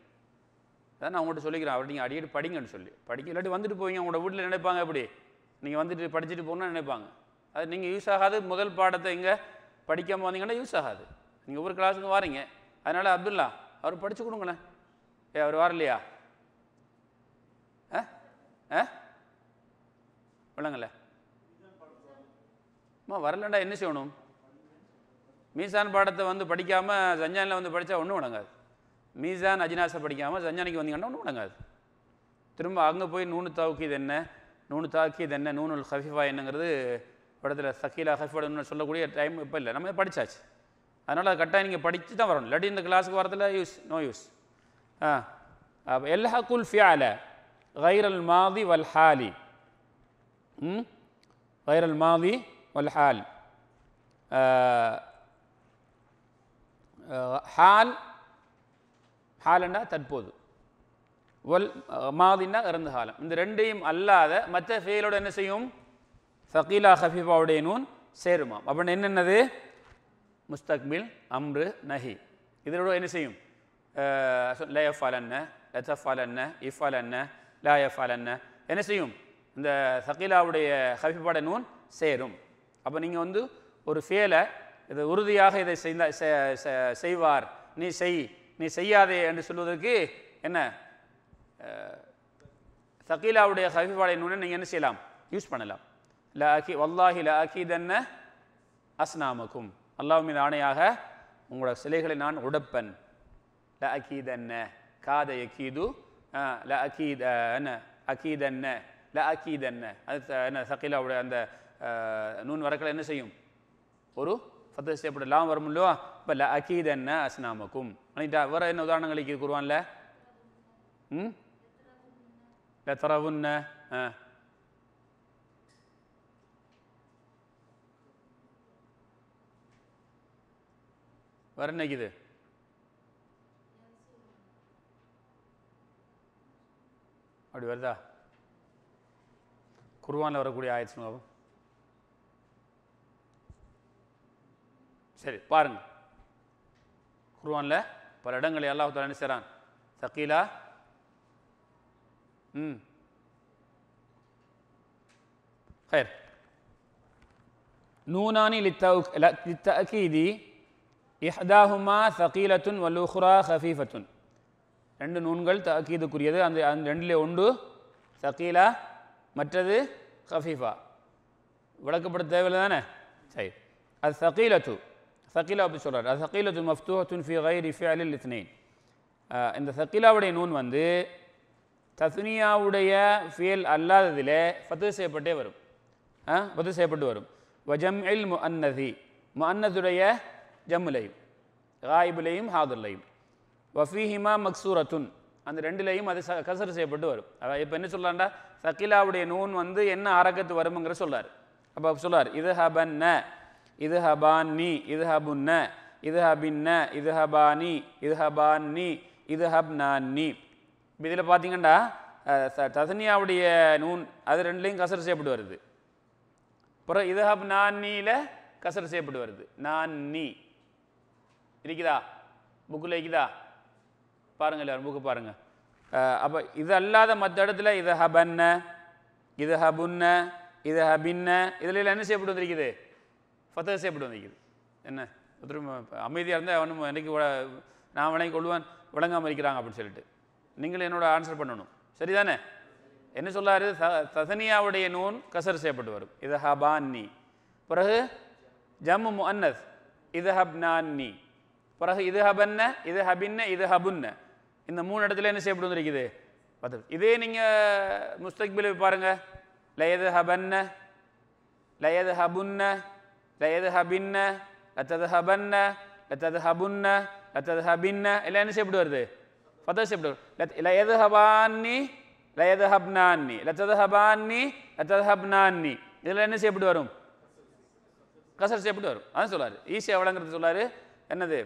S1: அதான் நான் உங்கள்கிட்ட சொல்லிக்கிறேன் அவர் நீங்கள் அடிக்கடி படிங்கன்னு சொல்லி படிக்க இல்லாட்டி வந்துட்டு போவீங்க உங்களோட வீட்டில் நினைப்பாங்க எப்படி நீங்கள் வந்துட்டு படிச்சுட்டு போகணுன்னா நினைப்பாங்க அது நீங்கள் யூஸ் ஆகாது முதல் பாடத்தை இங்கே படிக்காமல் வந்தீங்கன்னா யூஸ் ஆகாது நீங்கள் ஒவ்வொரு கிளாஸுக்கு வாரீங்க அதனால் அப்துல்லா அவர் படித்து கொடுங்களேன் ஏ அவர் வரலையா ஆ ஆ அம்மா வரலண்டா என்ன செய்யணும் மீசான் பாடத்தை வந்து படிக்காமல் சஞ்சானில் வந்து படித்தா ஒன்றும் விளங்காது மீசான் அஜினாசை படிக்காமல் சஞ்சானிக்கு வந்தீங்கன்னா ஒன்றும் விளங்காது திரும்ப அங்கே போய் நூணு தாவுக்கியது என்ன நூனு தாக்கியது என்ன நூனுல் ஹஃபிஃபா என்னங்கிறது படத்தில் சக்கீலா ஹஃபிஃபாடுன்னு சொல்லக்கூடிய டைம் இப்போ இல்லை நம்ம படித்தாச்சு அதனால் அது கட்டாயம் நீங்கள் படித்து தான் வரணும் இல்லாட்டி இந்த கிளாஸுக்கு வரதில் யூஸ் நோ யூஸ் ஆ அப்போ எல்லா குல் ஃபியால கைரல் மாதி வல் ஹாலி ம் கைரல் மாதி வல் ஹால் ஹால் ஹாலண்டா தற்போது ஒல் மாதின்னா இறந்து காலம் இந்த ரெண்டையும் அல்லாத மற்ற ஃபெயிலோட என்ன செய்யும் ஃபகீலா ஹஃபீஃபாவுடைய நூன் சேருமாம் அப்படின்னு என்னென்னது முஸ்தக்மில் அம்ரு நஹி இதனோட என்ன செய்யும் லயஃபால் என்ன லத்தஃபால் என்ன இஃபால் என்ன லாயஃபால் என்ன என்ன செய்யும் இந்த ஃபகீலாவுடைய ஹஃபீஃபாட நூன் சேரும் அப்போ நீங்கள் வந்து ஒரு ஃபேலை இது உறுதியாக இதை செய்வார் நீ செய் நீ செய்யாதே என்று சொல்வதற்கு என்ன சகீலாவுடைய சகிபாடை நீங்கள் என்ன செய்யலாம் யூஸ் பண்ணலாம் ல அகி வல்லாஹி ல அகீதன்ன அஸ்னாமக்கும் அல்லாஹ் மீது ஆணையாக உங்களோட சிலைகளை நான் உடப்பன் ல அகீதன்ன காத யக்கீது ல அகீத என்ன அகீதன்ன ல அகீதன்ன அது என்ன சகீலாவுடைய அந்த நூன் வரக்கலை என்ன செய்யும் ஒரு ஃபத்து செய்யப்படலாம் வரும் இல்லையோ இப்போ ல அகீத் என்ன அஸ்னாமக்கும் பண்ணிட்டா வேறு என்ன உதாரணங்கள் உதாரணங்களுக்கு கூறுவான்ல ம் லத்தரவுன்ன ஆ வேற என்னக்குது அப்படி வருதா குருவானில் வரக்கூடிய ஆயிடுச்சு ஆயிடுச்சுன்னு சரி பாருங்க குர்வானில் பல இடங்களை அல்லாஹால என்ன செய்கிறான் சக்கீலா ம் ஹயர் நூனானி லித்தீதி இஹ்தாஹுமா சகீலத்துன் வல்லுஹ்ரா ஹஃபீஃபத்துன் ரெண்டு நூன்கள் தகீதுக்குரியது அந்த அந்த ரெண்டிலே ஒன்று சகீலா மற்றது ஹஃபீஃபா விளக்கப்பட தேவையில்லை தானே சரி அது சகீலத்து சக்கீலா அப்படி சொல்கிறார் அது சக்கீலத்து மஃப்தூஹத்துன் ஃபி கைரி ஃபியலில் இத்னேன் இந்த சக்கீலாவுடைய நூன் வந்து தஸ்னியாவுடைய ஃபியல் அல்லாததிலே ஃபத்து செய்யப்பட்டே வரும் ஃபத்து செய்யப்பட்டு வரும் வஜம் இல் மு அன்னதி மு அன்னதுடைய ஜம்முலையும் ராயிபுலையும் ஹாதுர்லையும் வஃபீஹிமா மக்சூரத்துன் அந்த ரெண்டுலேயும் அது கசர் செய்யப்பட்டு வரும் அதாவது இப்போ என்ன சொல்லலாம்டா சக்கீலாவுடைய நூன் வந்து என்ன ஆரக்கத்து வருமுங்கிற சொல்கிறார் அப்போ சொல்லார் இது ஹபன்ன இது இதுஹபுன்ன இது ஹபுன்ன இது ஹபின்ன இது இது இது இப்போ இதில் பார்த்தீங்கன்னா தசனியாவுடைய நூன் அது ரெண்டுலேயும் கசர் செய்யப்பட்டு வருது அப்புறம் இது ஹப் நான்னியில் கசர் செய்யப்பட்டு வருது நான் நீ இருக்குதா புக்கில் இருக்குதா பாருங்கள் எல்லாரும் புக்கு பாருங்கள் அப்போ இது அல்லாத மற்ற இடத்துல இது ஹபன்ன இது ஹபுன்ன இது ஹபின்ன இதில் என்ன செய்யப்பட்டு வந்திருக்குது ஃபத்தகசே இப்படி வந்திக்குது என்ன ஒருத்தரும் அமைதியாக இருந்தால் அவனும் எனக்கு நான் வணங்கி கொள்வான் விளங்காமல் இருக்கிறாங்க அப்படின்னு சொல்லிட்டு நீங்களும் என்னோட ஆன்சர் பண்ணணும் சரிதானே என்ன சொல்லாரு தசனியாவுடைய நூன் கசர் செய்யப்பட்டு வரும் இது நீ பிறகு ஜம் அன்னஸ் இது நீ பிறகு இது ஹபன்ன இது ஹபின்ன இது ஹபுன்ன இந்த மூணு இடத்துல என்ன செய்யப்பட்டு வந்திருக்குது பத்து இதே நீங்கள் முஸ்தக்பில் பாருங்கள் லயது ஹபன்ன லயது ஹபுன்ன லயதுஹபின்ன லத்ததுஹபன்ன லத்ததுஹபுன்ன லத்ததுஹபின்ன எல்லாம் என்ன எப்படி வருது ஃபதர்ஸ் எப்படி வரும் லயதுஹபான்னி லயதுஹப்னான்னி லத்ததுஹபான்னி லத்ததுஹப்னான்னி இதில் என்ன எப்படி வரும் கசர் எப்படி வரும் அதான் சொல்லார் ஈஸியாக எவ்வளோங்கிறது சொல்லார் என்னது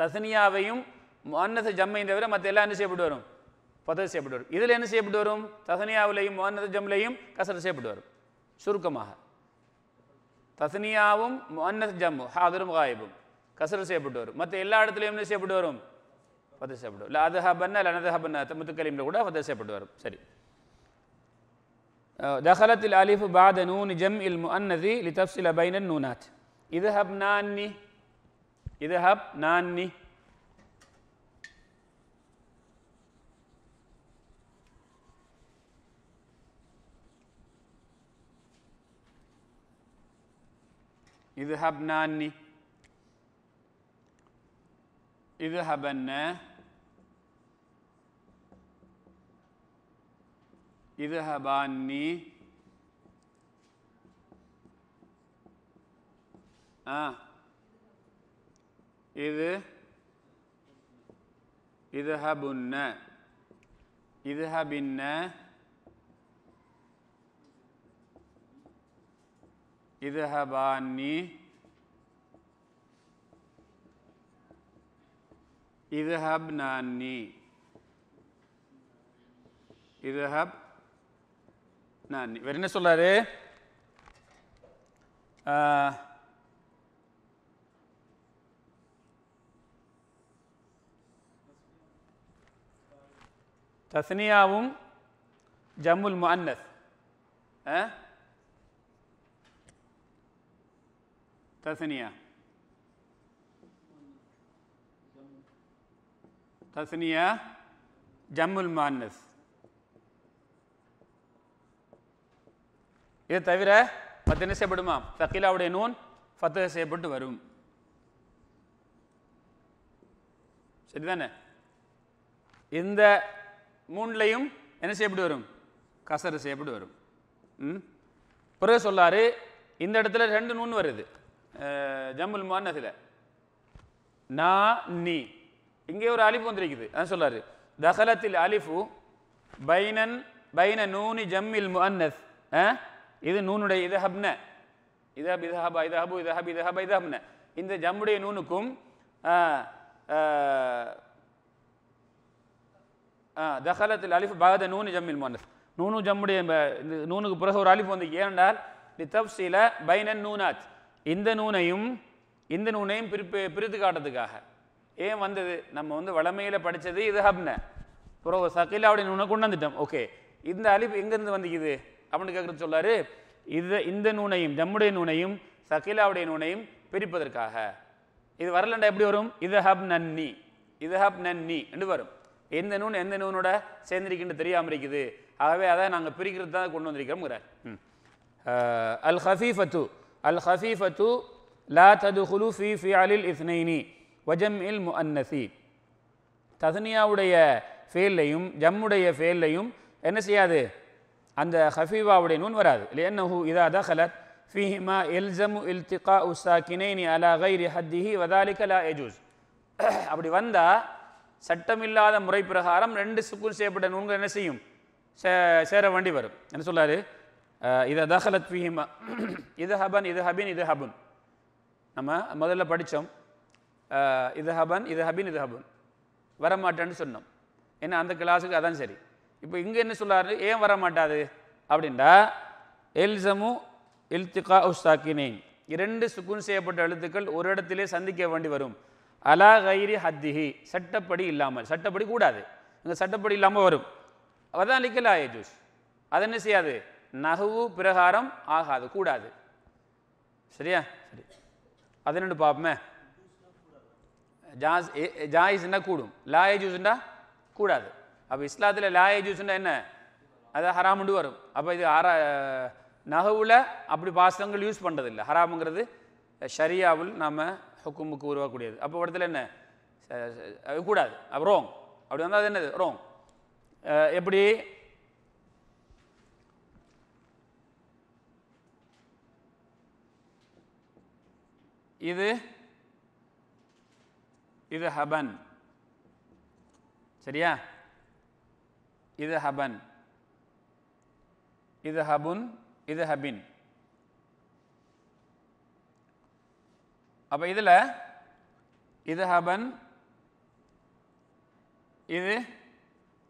S1: தசனியாவையும் மன்னது ஜம்மை தவிர மற்ற எல்லாம் என்ன செய்யப்பட்டு வரும் பதவி செய்யப்பட்டு வரும் இதில் என்ன செய்யப்பட்டு வரும் தசனியாவிலையும் மன்னது ஜம்லையும் கசர் செய்யப்பட்டு வரும் சுருக்கமாக தஸ்னியாவும் முன்னத் ஜம்மு ஹாதரும் காயிபும் கசர் செய்யப்பட்டு வரும் மற்ற எல்லா இடத்துலையும் என்ன செய்யப்பட்டு வரும் ஃபதர் செய்யப்பட்டு இல்லை அது ஹபன்னா இல்லை அது ஹபன்னா முத்துக்கலீமில் கூட ஃபதர் செய்யப்பட்டு வரும் சரி دخلت الألف بعد نون جمع المؤنث لتفصل بين النونات اذهب ناني اذهب ناني اذهب ناني اذهبن اذهباني آه إذ اذهبن اذهبن இதுஹபான்னி இதுஹப் நான்னி இதுஹப் நான் இவர் என்ன சொல்றாரு தஸ்னியாவும் ஜமுல் முன்னத் ஆ تثنية تثنية ஜம்முல் المؤنث இது தவிர பத்து என்ன செய்யப்படுமா தக்கீலாவுடைய நூன் பத்து செய்யப்பட்டு வரும் சரிதானே இந்த மூணுலையும் என்ன செய்யப்பட்டு வரும் கசரு செய்யப்பட்டு வரும் பிறகு சொல்லாரு இந்த இடத்துல ரெண்டு நூன் வருது ஜம்முல் முன்னத்தில் நா நீ இங்கே ஒரு அலிஃப் வந்திருக்குது அதான் சொல்றாரு தஹலத்தில் அலிஃபு பைனன் பைன நூனி ஜம்மில் முன்னத் இது நூனுடைய இதஹப்ன இதஹப் இதஹபா இதஹபு இதஹப் இதஹப இதஹப்ன இந்த ஜம்முடைய நூனுக்கும் தஹலத்தில் அலிஃப் பாகத நூனி ஜம்மில் முன்னத் நூனு ஜம்முடைய இந்த நூனுக்கு பிறகு ஒரு அலிஃப் வந்து ஏனென்றால் லித்தப் சில பைனன் நூனாத் இந்த நூனையும் இந்த நூனையும் பிரிப்பு பிரித்து காட்டுறதுக்காக ஏன் வந்தது நம்ம வந்து வளமையில் படித்தது இது ஹப்ன அப்புறம் சகிலாவுடைய நூனை கொண்டு வந்துட்டோம் ஓகே இந்த அலிப் எங்கேருந்து வந்துக்குது அப்படின்னு கேட்குறது சொல்லாரு இது இந்த நூனையும் ஜம்முடைய நூனையும் சகிலாவுடைய நூனையும் பிரிப்பதற்காக இது வரலண்டா எப்படி வரும் இது ஹப் நன்னி இது ஹப் நன்னி என்று வரும் எந்த நூன் எந்த நூனோட சேர்ந்திருக்கின்ற தெரியாமல் இருக்குது ஆகவே அதை நாங்கள் பிரிக்கிறது தான் கொண்டு வந்திருக்கிறோம் அல் ஹசீஃபத்து அல் ஹஃபீஃபத்து லா தது ஹுலு ஃபி ஃபி அலில் இஸ்னைனி வஜம் இல் முஅன்னசி தசனியாவுடைய ஃபேல்லையும் ஜம்முடைய ஃபேல்லையும் என்ன செய்யாது அந்த ஹஃபீவாவுடைய நூன் வராது லியன்னஹு இதா தஹலத் ஃபீஹிமா எல்ஜமு இல்திகா கினைனி அலா கைரி ஹத்திஹி வதாலிக லா எஜூஸ் அப்படி வந்தால் சட்டமில்லாத முறை பிரகாரம் ரெண்டு சுக்குன் செய்யப்பட்ட நூல்கள் என்ன செய்யும் சே சேர வேண்டி வரும் என்ன சொல்லாரு இதை தகலத் ஃபீஹிமா இது ஹபன் இது ஹபின் இது ஹபுன் நம்ம முதல்ல படித்தோம் இது ஹபன் இது ஹபின் இது ஹபுன் வரமாட்டேன்னு சொன்னோம் ஏன்னா அந்த கிளாஸுக்கு அதான் சரி இப்போ இங்கே என்ன சொல்லாரு ஏன் வரமாட்டாது அப்படின்டா எல்சமு இல்திகா உஸ்தாக்கினேன் இரண்டு சுக்குன் செய்யப்பட்ட எழுத்துக்கள் ஒரு இடத்திலே சந்திக்க வேண்டி வரும் அலா கைரி ஹத்திஹி சட்டப்படி இல்லாமல் சட்டப்படி கூடாது இங்கே சட்டப்படி இல்லாமல் வரும் அதான் லிக்கலா ஆயஜூஸ் அதை என்ன செய்யாது நகவு பிரகாரம் ஆகாது கூடாது சரியா சரி அது ரெண்டு பார்ப்போமே ஜாஸ் ஜாயிஸ்னா கூடும் ஜூஸ்ண்டா கூடாது அப்போ இஸ்லாத்தில் லாயஜூஸ்ண்டா என்ன அதை ஹராமுண்டு வரும் அப்போ இது ஹரா நகவில் அப்படி பாசங்கள் யூஸ் பண்ணுறது இல்லை ஹராமுங்கிறது ஷரியாவில் நாம் ஹுக்குமுக்கு உருவாக்கூடியது அப்போ இடத்துல என்ன கூடாது அப்போ ரோங் அப்படி வந்தால் அது என்னது ரோங் எப்படி இது இது ஹபன் சரியா இது ஹபன் இது ஹபுன் இது ஹபின் அப்போ இதில் இது ஹபன் இது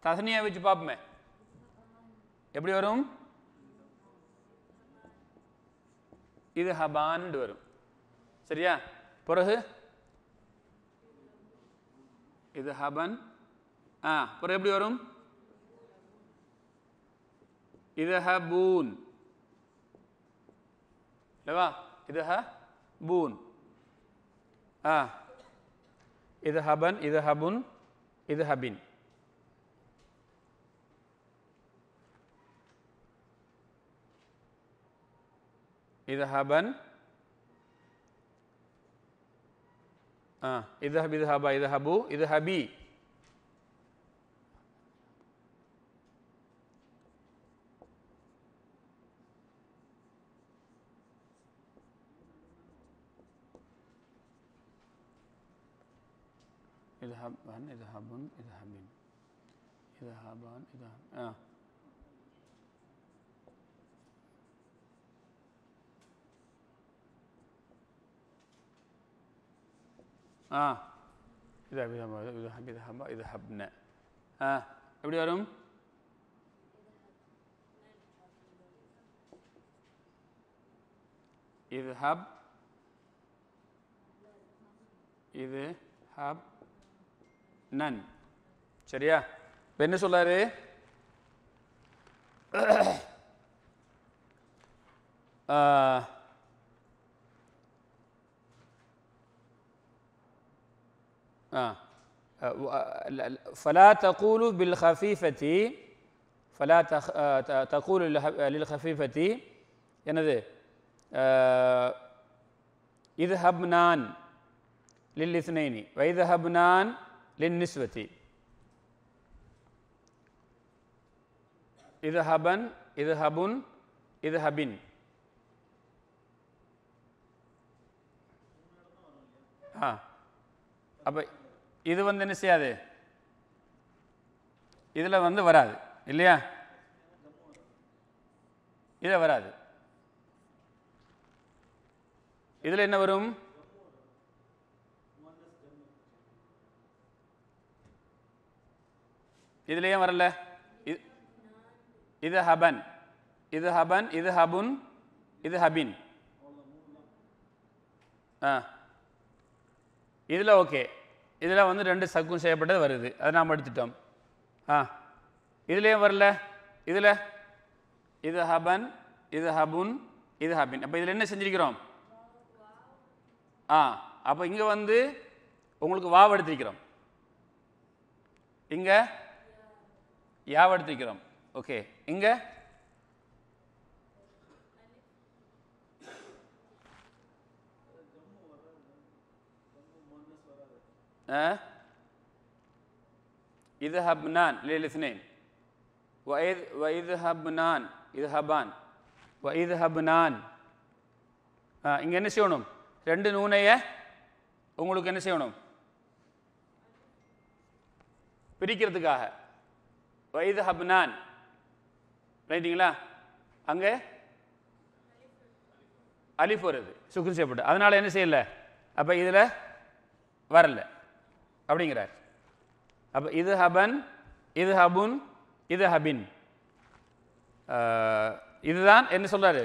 S1: தசனியா வச்சு பார்ப்போமே எப்படி வரும் இது ஹபான்ட்டு வரும் சரியா பிறகு இது ஹபன் ஆ பிறகு எப்படி வரும் இது ஹபூன் இல்லவா இது ஹ பூன் ஆ இது ஹபன் இது ஹபுன் இது ஹபின் இது ஹபன் اذهب اذهبا اذهبوا اذهبي اذهبان اذهبن اذهبن اذهبان اذهب آه. ஆ இது இது இது எப்படி வரும் இது ஹப் இது ஹப் நன் சரியா இப்போ என்ன சொல்லாரு ஆ آه. آه، آه، فلا تقول بالخفيفة فلا تقول للخفيفة إذا اذهبنا للاثنين وإذا واذهبنا للنسوة اذهبا إذا اذهبن ها أبي இது வந்து என்ன செய்யாது இதில் வந்து வராது இல்லையா இதில் வராது இதில் என்ன வரும் இதில் ஏன் வரல இது ஹபன் இது ஹபன் இது ஹபுன் இது ஹபின் ஆ இதில் ஓகே இதெல்லாம் வந்து ரெண்டு சக்கும் செய்யப்பட்டது வருது அதை நாம் எடுத்துட்டோம் ஆ இதுலேயும் வரல இதில் இது ஹபன் இது ஹபுன் இது ஹபின் அப்போ இதில் என்ன செஞ்சுருக்கிறோம் ஆ அப்போ இங்கே வந்து உங்களுக்கு வாவ் எடுத்திருக்கிறோம் இங்கே யாவ் எடுத்திருக்கிறோம் ஓகே இங்கே أه؟ اذهبنان للاثنين وإذ وإذهبنان اذهبان وإذهبنان இங்கே என்ன செய்யணும் ரெண்டு நூனைய உங்களுக்கு என்ன செய்யணும் பிரிக்கிறதுக்காக வைது ஹப்னான் ரைட்டிங்களா அங்கே அலிஃப் வருது சுக்குன் செய்யப்பட்டு அதனால் என்ன செய்யலை அப்போ இதில் வரல அப்படிங்கிறார் அப்போ இது ஹபன் இது ஹபுன் இது ஹபின் இதுதான் என்ன சொல்கிறாரு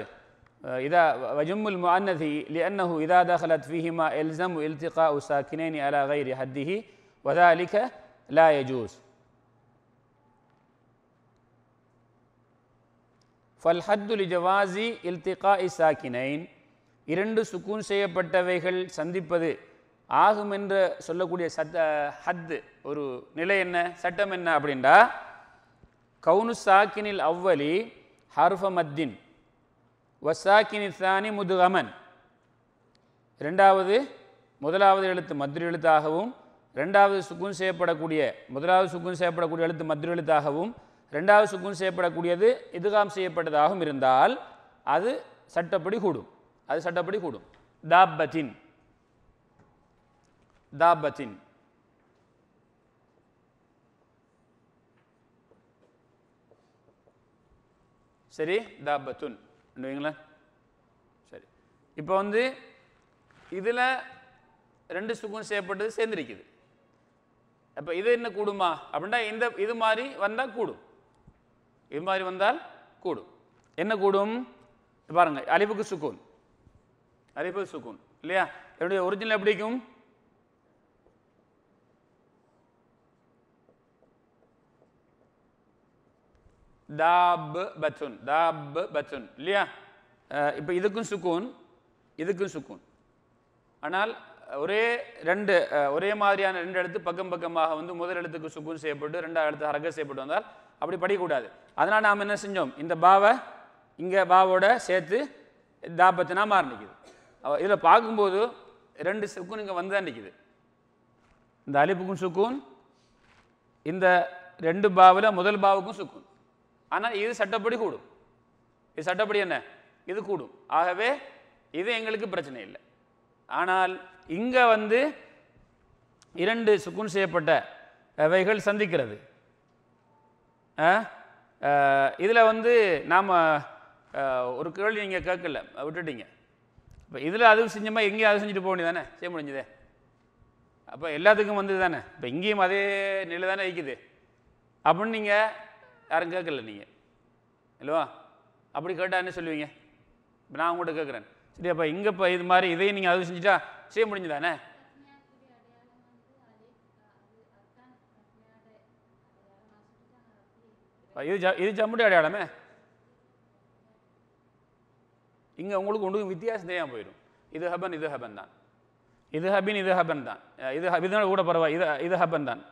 S1: இதா வஜும்முல் முஅன்னதி லிஅன்னஹு இதா தஹலத் ஃபீஹிமா எல்சம் இல்திகா உசாக்கினேனி அலா கைரி ஹத்திஹி வதாலிக லா யஜூஸ் ஃபல்ஹத்து லிஜவாசி இல்திகா இசாக்கினைன் இரண்டு சுக்கூன் செய்யப்பட்டவைகள் சந்திப்பது ஆகும் என்று சொல்லக்கூடிய சத்த ஹத்து ஒரு நிலை என்ன சட்டம் என்ன அப்படின்டா கவுனு சாக்கினில் அவ்வலி ஹர்ஃப மத்தின் வசாக்கினி தானி முதுகமன் ரெண்டாவது முதலாவது எழுத்து மதுரை எழுத்தாகவும் ரெண்டாவது சுக்குன் செய்யப்படக்கூடிய முதலாவது சுக்குன் செய்யப்படக்கூடிய எழுத்து மதுரை எழுத்தாகவும் ரெண்டாவது சுக்குன் செய்யப்படக்கூடியது இதுகாம் செய்யப்பட்டதாகவும் இருந்தால் அது சட்டப்படி கூடும் அது சட்டப்படி கூடும் தாபத்தின் தாபத்தின் சரி தாபத்துன் இல்லைங்களா சரி இப்போ வந்து இதில் ரெண்டு சுகுன் செய்யப்பட்டது சேர்ந்திருக்குது அப்போ இது என்ன கூடுமா அப்படின்னா இந்த இது மாதிரி வந்தால் கூடும் இது மாதிரி வந்தால் கூடும் என்ன கூடும் பாருங்கள் அலிபுக்கு சுக்கூன் அலிபுக்கு சுக்கூன் இல்லையா என்னுடைய ஒரிஜினல் எப்படிக்கும் தாப் பத்துன் தாப் பத்துன் இல்லையா இப்போ இதுக்கும் சுக்கூன் இதுக்கும் சுக்கூன் ஆனால் ஒரே ரெண்டு ஒரே மாதிரியான ரெண்டு எழுத்து பக்கம் பக்கமாக வந்து முதல் எழுத்துக்கு சுக்கூன் செய்யப்பட்டு ரெண்டாவது எழுத்து அரக செய்யப்பட்டு வந்தால் அப்படி படிக்கக்கூடாது அதனால் நாம் என்ன செஞ்சோம் இந்த பாவை இங்கே பாவோட சேர்த்து தாபத்தினா மாறி நிற்கிது இதில் பார்க்கும்போது ரெண்டு சுக்குன் இங்கே வந்து தான் நிற்கிது இந்த அலிப்புக்கும் சுக்குன் இந்த ரெண்டு பாவில் முதல் பாவுக்கும் சுக்கூன் ஆனால் இது சட்டப்படி கூடும் இது சட்டப்படி என்ன இது கூடும் ஆகவே இது எங்களுக்கு பிரச்சனை இல்லை ஆனால் இங்கே வந்து இரண்டு சுக்குன் செய்யப்பட்ட அவைகள் சந்திக்கிறது இதில் வந்து நாம் ஒரு கேள்வி நீங்கள் கேட்கல விட்டுட்டீங்க இப்போ இதில் அது செஞ்சோமா எங்கேயும் அது செஞ்சுட்டு போக தானே செய்ய முடிஞ்சதே அப்போ எல்லாத்துக்கும் வந்தது தானே இப்போ இங்கேயும் அதே நிலை தானே வைக்குது அப்படின்னு நீங்கள் யாரும் கேட்கல நீங்கள் இல்லைவா அப்படி கேட்டால் என்ன சொல்லுவீங்க இப்போ நான் உங்கள்கிட்ட கேட்குறேன் சரி அப்போ இங்கே இப்போ இது மாதிரி இதையும் நீங்கள் அது செஞ்சுட்டா செய்ய முடிஞ்சுதானே இது ஜ இது ஜம்முடி அடையாளமே இங்கே உங்களுக்கு ஒன்றுக்கும் வித்தியாசம் தெரியாம போயிடும் இது ஹபன் இது ஹபன் தான் இது ஹபின் இது ஹபன் தான் இது ஹபிதனால் கூட பரவாயில்ல இது இது ஹபன் தான்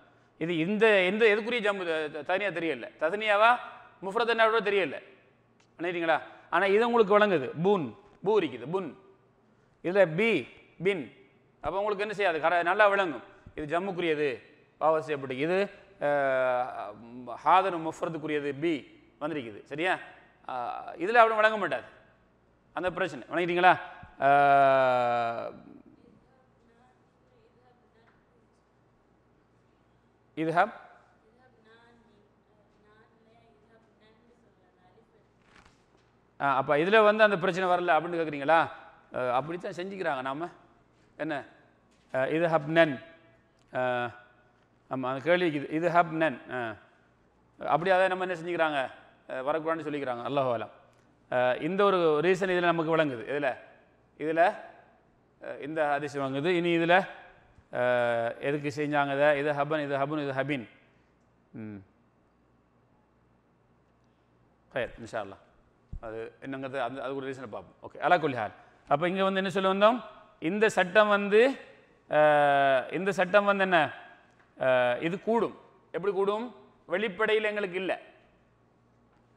S1: இது இந்த எந்த எதுக்குரிய ஜம்மு தனியாக தெரியல தசனியாவா முஃப்ரதனாவோட தெரியல நினைக்கிறீங்களா ஆனால் இது உங்களுக்கு வழங்குது பூன் பூ இருக்குது புன் இதில் பி பின் அப்போ உங்களுக்கு என்ன செய்யாது கர நல்லா விளங்கும் இது ஜம்முக்குரியது வாவசி அப்படி இது ஹாதர் முஃப்ரதுக்குரியது பி வந்திருக்குது சரியா இதில் அவ்வளோ வழங்க மாட்டாது அந்த பிரச்சனை வணங்கிட்டீங்களா இதுஹப் அப்போ இதில் வந்து அந்த பிரச்சனை வரல அப்படின்னு கேட்குறீங்களா அப்படித்தான் செஞ்சுக்கிறாங்க நாம் என்ன இது ஹப் நன் ஆமாம் அந்த கேள்வி இது இது ஹப் நன் அப்படி அதை நம்ம என்ன செஞ்சுக்கிறாங்க வரக்கூடாதுன்னு சொல்லிக்கிறாங்க அல்லாஹாலாம் இந்த ஒரு ரீசன் இதில் நமக்கு விளங்குது இதில் இதில் இந்த அதிசயம் வாங்குது இனி இதில் எதுக்கு செஞ்சாங்க இதை இது ஹபன் இது ஹபன் இது ஹபின் ம் அது என்னங்கிறது அந்த அது ஒரு ரீசனை பார்ப்போம் ஓகே அலா கொல்லிஹால் அப்போ இங்கே வந்து என்ன சொல்ல வந்தோம் இந்த சட்டம் வந்து இந்த சட்டம் வந்து என்ன இது கூடும் எப்படி கூடும் வெளிப்படையில் எங்களுக்கு இல்லை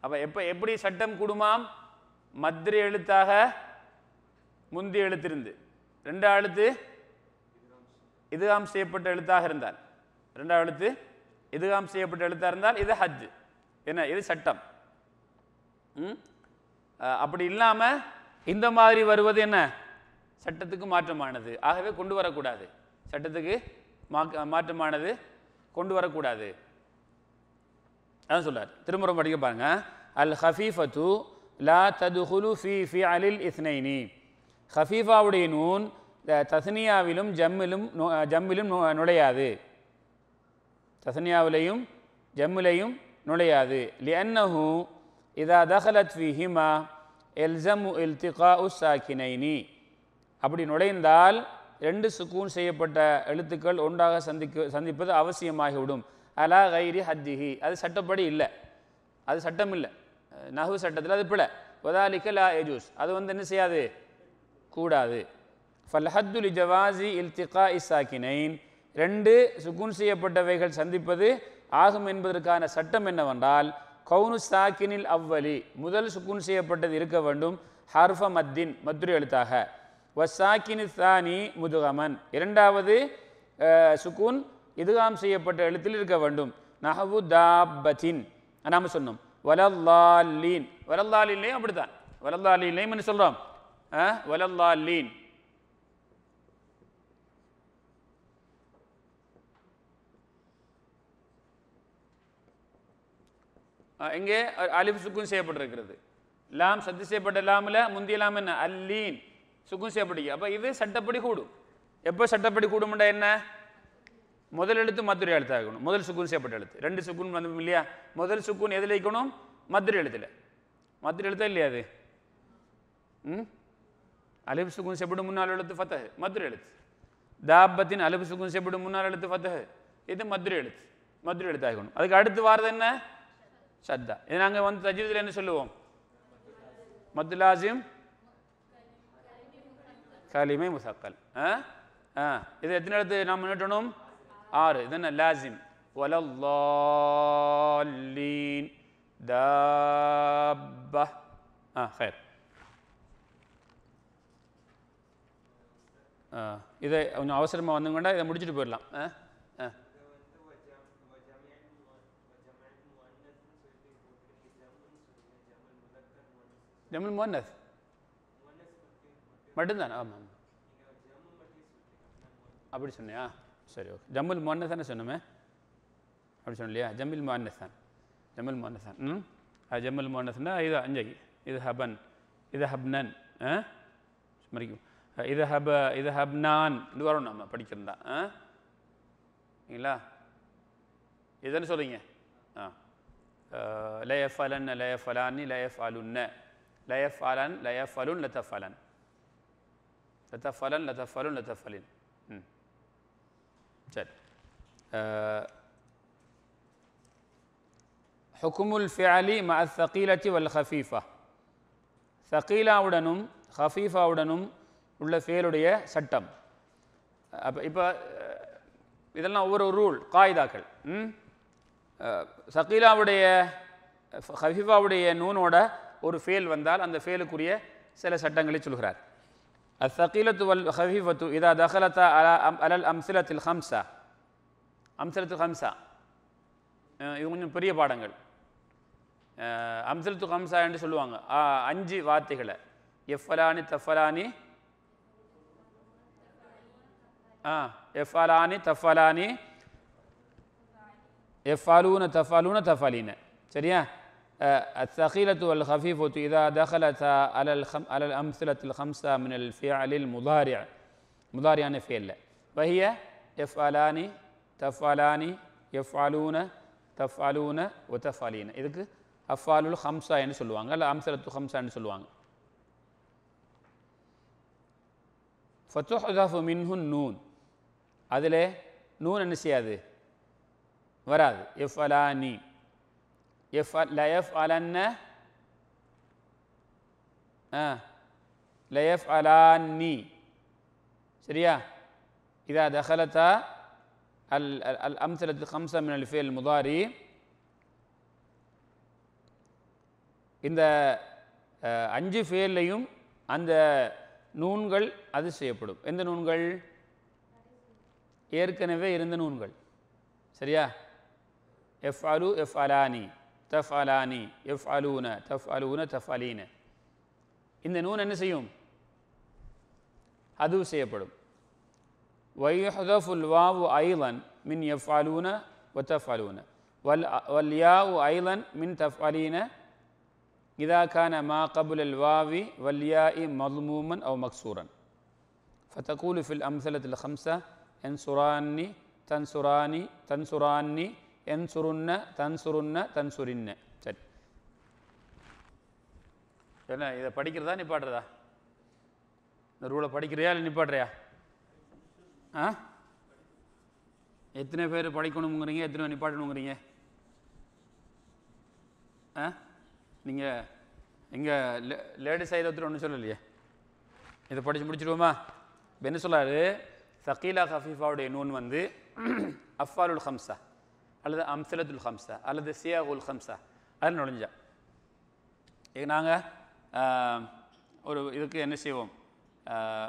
S1: அப்போ எப்போ எப்படி சட்டம் கூடுமாம் மதுரை எழுத்தாக முந்தி எழுத்திருந்து ரெண்டு அழுத்து இதுகாம் செய்யப்பட்ட எழுத்தாக இருந்தால் ரெண்டாவது எழுத்து இதுகாம் செய்யப்பட்ட எழுத்தாக இருந்தால் இது ஹஜ் என்ன இது சட்டம் அப்படி இல்லாமல் இந்த மாதிரி வருவது என்ன சட்டத்துக்கு மாற்றமானது ஆகவே கொண்டு வரக்கூடாது சட்டத்துக்கு மாற்றமானது கொண்டு வரக்கூடாது அதான் சொல்றார் திருமுறை படிக்க பாருங்க அல் ஹஃபீஃபத்து லா தது ஹுலு ஃபி ஃபி அலில் இஸ்னைனி ஹஃபீஃபாவுடைய நூன் தசனியாவிலும் ஜம்மிலும் ஜம்மிலும் நுழையாது தசனியாவிலையும் ஜம்மிலையும் நுழையாது லியன்னஹு இதா தஹலத் ஃபிஹிமா எல்சம் இல்திகா உஸ் சாக்கினைனி அப்படி நுழைந்தால் ரெண்டு சுக்கூன் செய்யப்பட்ட எழுத்துக்கள் ஒன்றாக சந்திக்க சந்திப்பது அவசியமாகிவிடும் அலா கைரி ஹத்திஹி அது சட்டப்படி இல்லை அது சட்டம் இல்லை நகு சட்டத்தில் அது பிழை ஒதாலிக்க லா எஜூஸ் அது வந்து என்ன செய்யாது கூடாது ஃபல்ஹத்துலி ஜவாசி இல்திகா இசாக்கினைன் ரெண்டு சுகுன் செய்யப்பட்டவைகள் சந்திப்பது ஆகும் என்பதற்கான சட்டம் என்னவென்றால் கவுனு சாக்கினில் அவ்வலி முதல் சுகுன் செய்யப்பட்டது இருக்க வேண்டும் ஹர்ஃப மத்தின் மத்துரு எழுத்தாக வசாக்கினி தானி முதுகமன் இரண்டாவது சுக்குன் இதுகாம் செய்யப்பட்ட எழுத்தில் இருக்க வேண்டும் நஹவு தாபத்தின் நாம் சொன்னோம் வலல்லாலீன் வலல்லாலின்லையும் அப்படித்தான் வலல்லாலின்லையும் என்ன சொல்கிறோம் வலல்லாலீன் எங்கே அலிஃப் சுக்குன் செய்யப்பட்டிருக்கிறது லாம் சத்து செய்யப்பட்ட லாமில் முந்தைய லாம் என்ன அல்லீன் சுக்குன் செய்யப்பட்டிருக்கு அப்போ இது சட்டப்படி கூடும் எப்போ சட்டப்படி கூடும்டா என்ன முதல் எழுத்து மதுரை எழுத்தாகணும் முதல் சுக்குன் செய்யப்பட்ட எழுத்து ரெண்டு சுக்குன் வந்து இல்லையா முதல் சுக்குன் எதில் வைக்கணும் மதுரை எழுத்தில் மதுரை எழுத்தா இல்லையா அது ம் அலிப் சுக்குன் செய்யப்படும் முன்னால் எழுத்து ஃபத்தஹ் மதுரை எழுத்து தாபத்தின் அலிப் சுக்குன் செய்யப்படும் முன்னால் எழுத்து ஃபத்தஹ் இது மதுரை எழுத்து மதுரை எழுத்தாகணும் அதுக்கு அடுத்து வாரது என்ன ஷத்தா இது நாங்கள் வந்து தஜ்வீதில் என்ன சொல்லுவோம் மத்துலாசிம் கலிமை முசக்கல் ஆ ஆ இது எத்தனை இடத்து நாம் நிட்டணும் ஆறு இது என்ன லாசிம் வலல்லாலீன் தாப்பா ஆ ஹேர் இதை கொஞ்சம் அவசரமாக வந்துங்கண்டா இதை முடிச்சுட்டு போயிடலாம் ஆ ஜம்முல் முவன்னஸ் மட்டும்தானே ஆமாம் அப்படி சொன்னியா சரி ஓகே ஜம்முல் முவன்னஸ் தானே சொன்னோமே அப்படி சொன்னலையா ஜம்மில் முவன்னஸ் தான் ஜம்முல் முவன்னஸ் தான் ம் அது ஜம்முல் முவன்னஸ்னா இது அஞ்சகி இது ஹபன் இது ஹப்னன் ஆ மறிக்கும் இது ஹப இது ஹப்னான் இது வரும் நம்ம படிக்கிறதா ஆ இல்லைங்களா இதுதானே சொல்கிறீங்க ஆ லயஃப் அலன்னு லயஃப் அலான்னு லயஃப் அலுன்னு لا يفعلن لا يفعلن لتفعلن لتفعلن لا لتفعلن جد حكم الفعل مع الثقيلة والخفيفة ثقீலாவுடனும் ஹஃபீஃபாவுடனும் உள்ள ஃபேலுடைய சட்டம் அப்போ இப்போ இதெல்லாம் ஒவ்வொரு ரூல் காயிதாக்கள் ம் சகீலாவுடைய ஹஃபீஃபாவுடைய நூனோட ஒரு ஃபேல் வந்தால் அந்த ஃபேலுக்குரிய சில சட்டங்களை சொல்கிறார் அசகீலத்து வல் ஹஃபீஃபத்து இதா தஹலத்தா அலா அம் அலல் அம்சிலத்தில் ஹம்சா அம்சலத்து ஹம்சா இது கொஞ்சம் பெரிய பாடங்கள் அம்சலத்து ஹம்சா என்று சொல்லுவாங்க அஞ்சு வார்த்தைகளை எஃபலானி தஃபலானி ஆ எஃபலானி தஃபலானி எஃபாலூன தஃபாலூன தஃபாலீன சரியா آه، الثقيلة والخفيفة إذا دخلت على الخم على الأمثلة الخمسة من الفعل المضارع مضارع يعني فعل وهي يفعلان تفعلان يفعلون تفعلون وتفعلين إذا أفعال الخمسة يعني سلوان على أمثلة الخمسة يعني سلوان فتحذف منه النون هذا ليه؟ نون செய்யாது வராது எஃப் லயஃப்அலன்ன லயஃப் அலான்னி சரியா இதா தஹலதா அல் அல் அம்சலத்து ஹம்சா மின் அல் ஃபேல் முதாரி இந்த அஞ்சு ஃபேல்லையும் அந்த நூன்கள் அது செய்யப்படும் எந்த நூன்கள் ஏற்கனவே இருந்த நூன்கள் சரியா எஃப் அரு எஃப் அலானி تفعلان يفعلون تفعلون تفعلين இந்த நூன் என்ன செய்யும் அதுவு செய்யப்படும் ويحذف الواو أيضا من يفعلون وتفعلون والياء أيضا من تفعلين إذا كان ما قبل الواو والياء مضموما أو مكسورا فتقول في الأمثلة الخمسة انصراني تنصراني تنصراني என் சுருன்ன தன் சுருன்ன தன் சுரின்ன சரி என்ன இதை படிக்கிறதா நிப்பாடுறதா இந்த ரூலை படிக்கிறியா இல்லை நிப்பாடுறியா ஆ எத்தனை பேர் படிக்கணுங்கிறீங்க எத்தனை பேர் நிப்பாட்டணுங்கிறீங்க ஆ நீங்கள் இங்கே லே லேடிஸ் ஒருத்தர் ஒன்றும் சொல்லலையே இதை படித்து முடிச்சுடுவோமா என்ன சொல்லாரு சக்கீலா ஹஃபீஃபாவுடைய நூன் வந்து அஃபாலுல் ஹம்சா அல்லது அம்சலத்துல் ஹம்சா அல்லது சியாகுல் ஹம்சா அது நுழைஞ்சா இது நாங்கள் ஒரு இதுக்கு என்ன செய்வோம்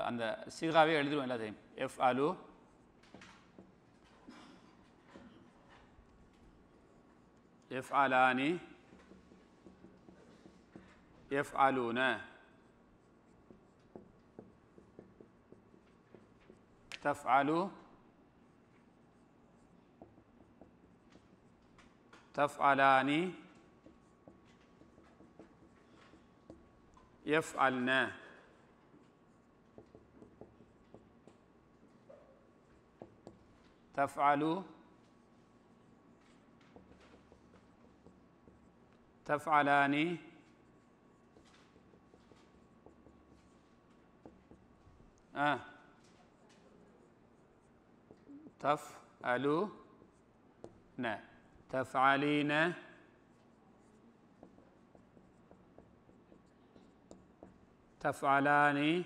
S1: அந்த சிகாவே எழுதுவோம் எல்லாத்தையும் எஃப் அலு எஃப் அலானி எஃப் அலூன تفعل تفعلان يفعلنا تفعل تفعلان آه. نعم تفعلين تفعلان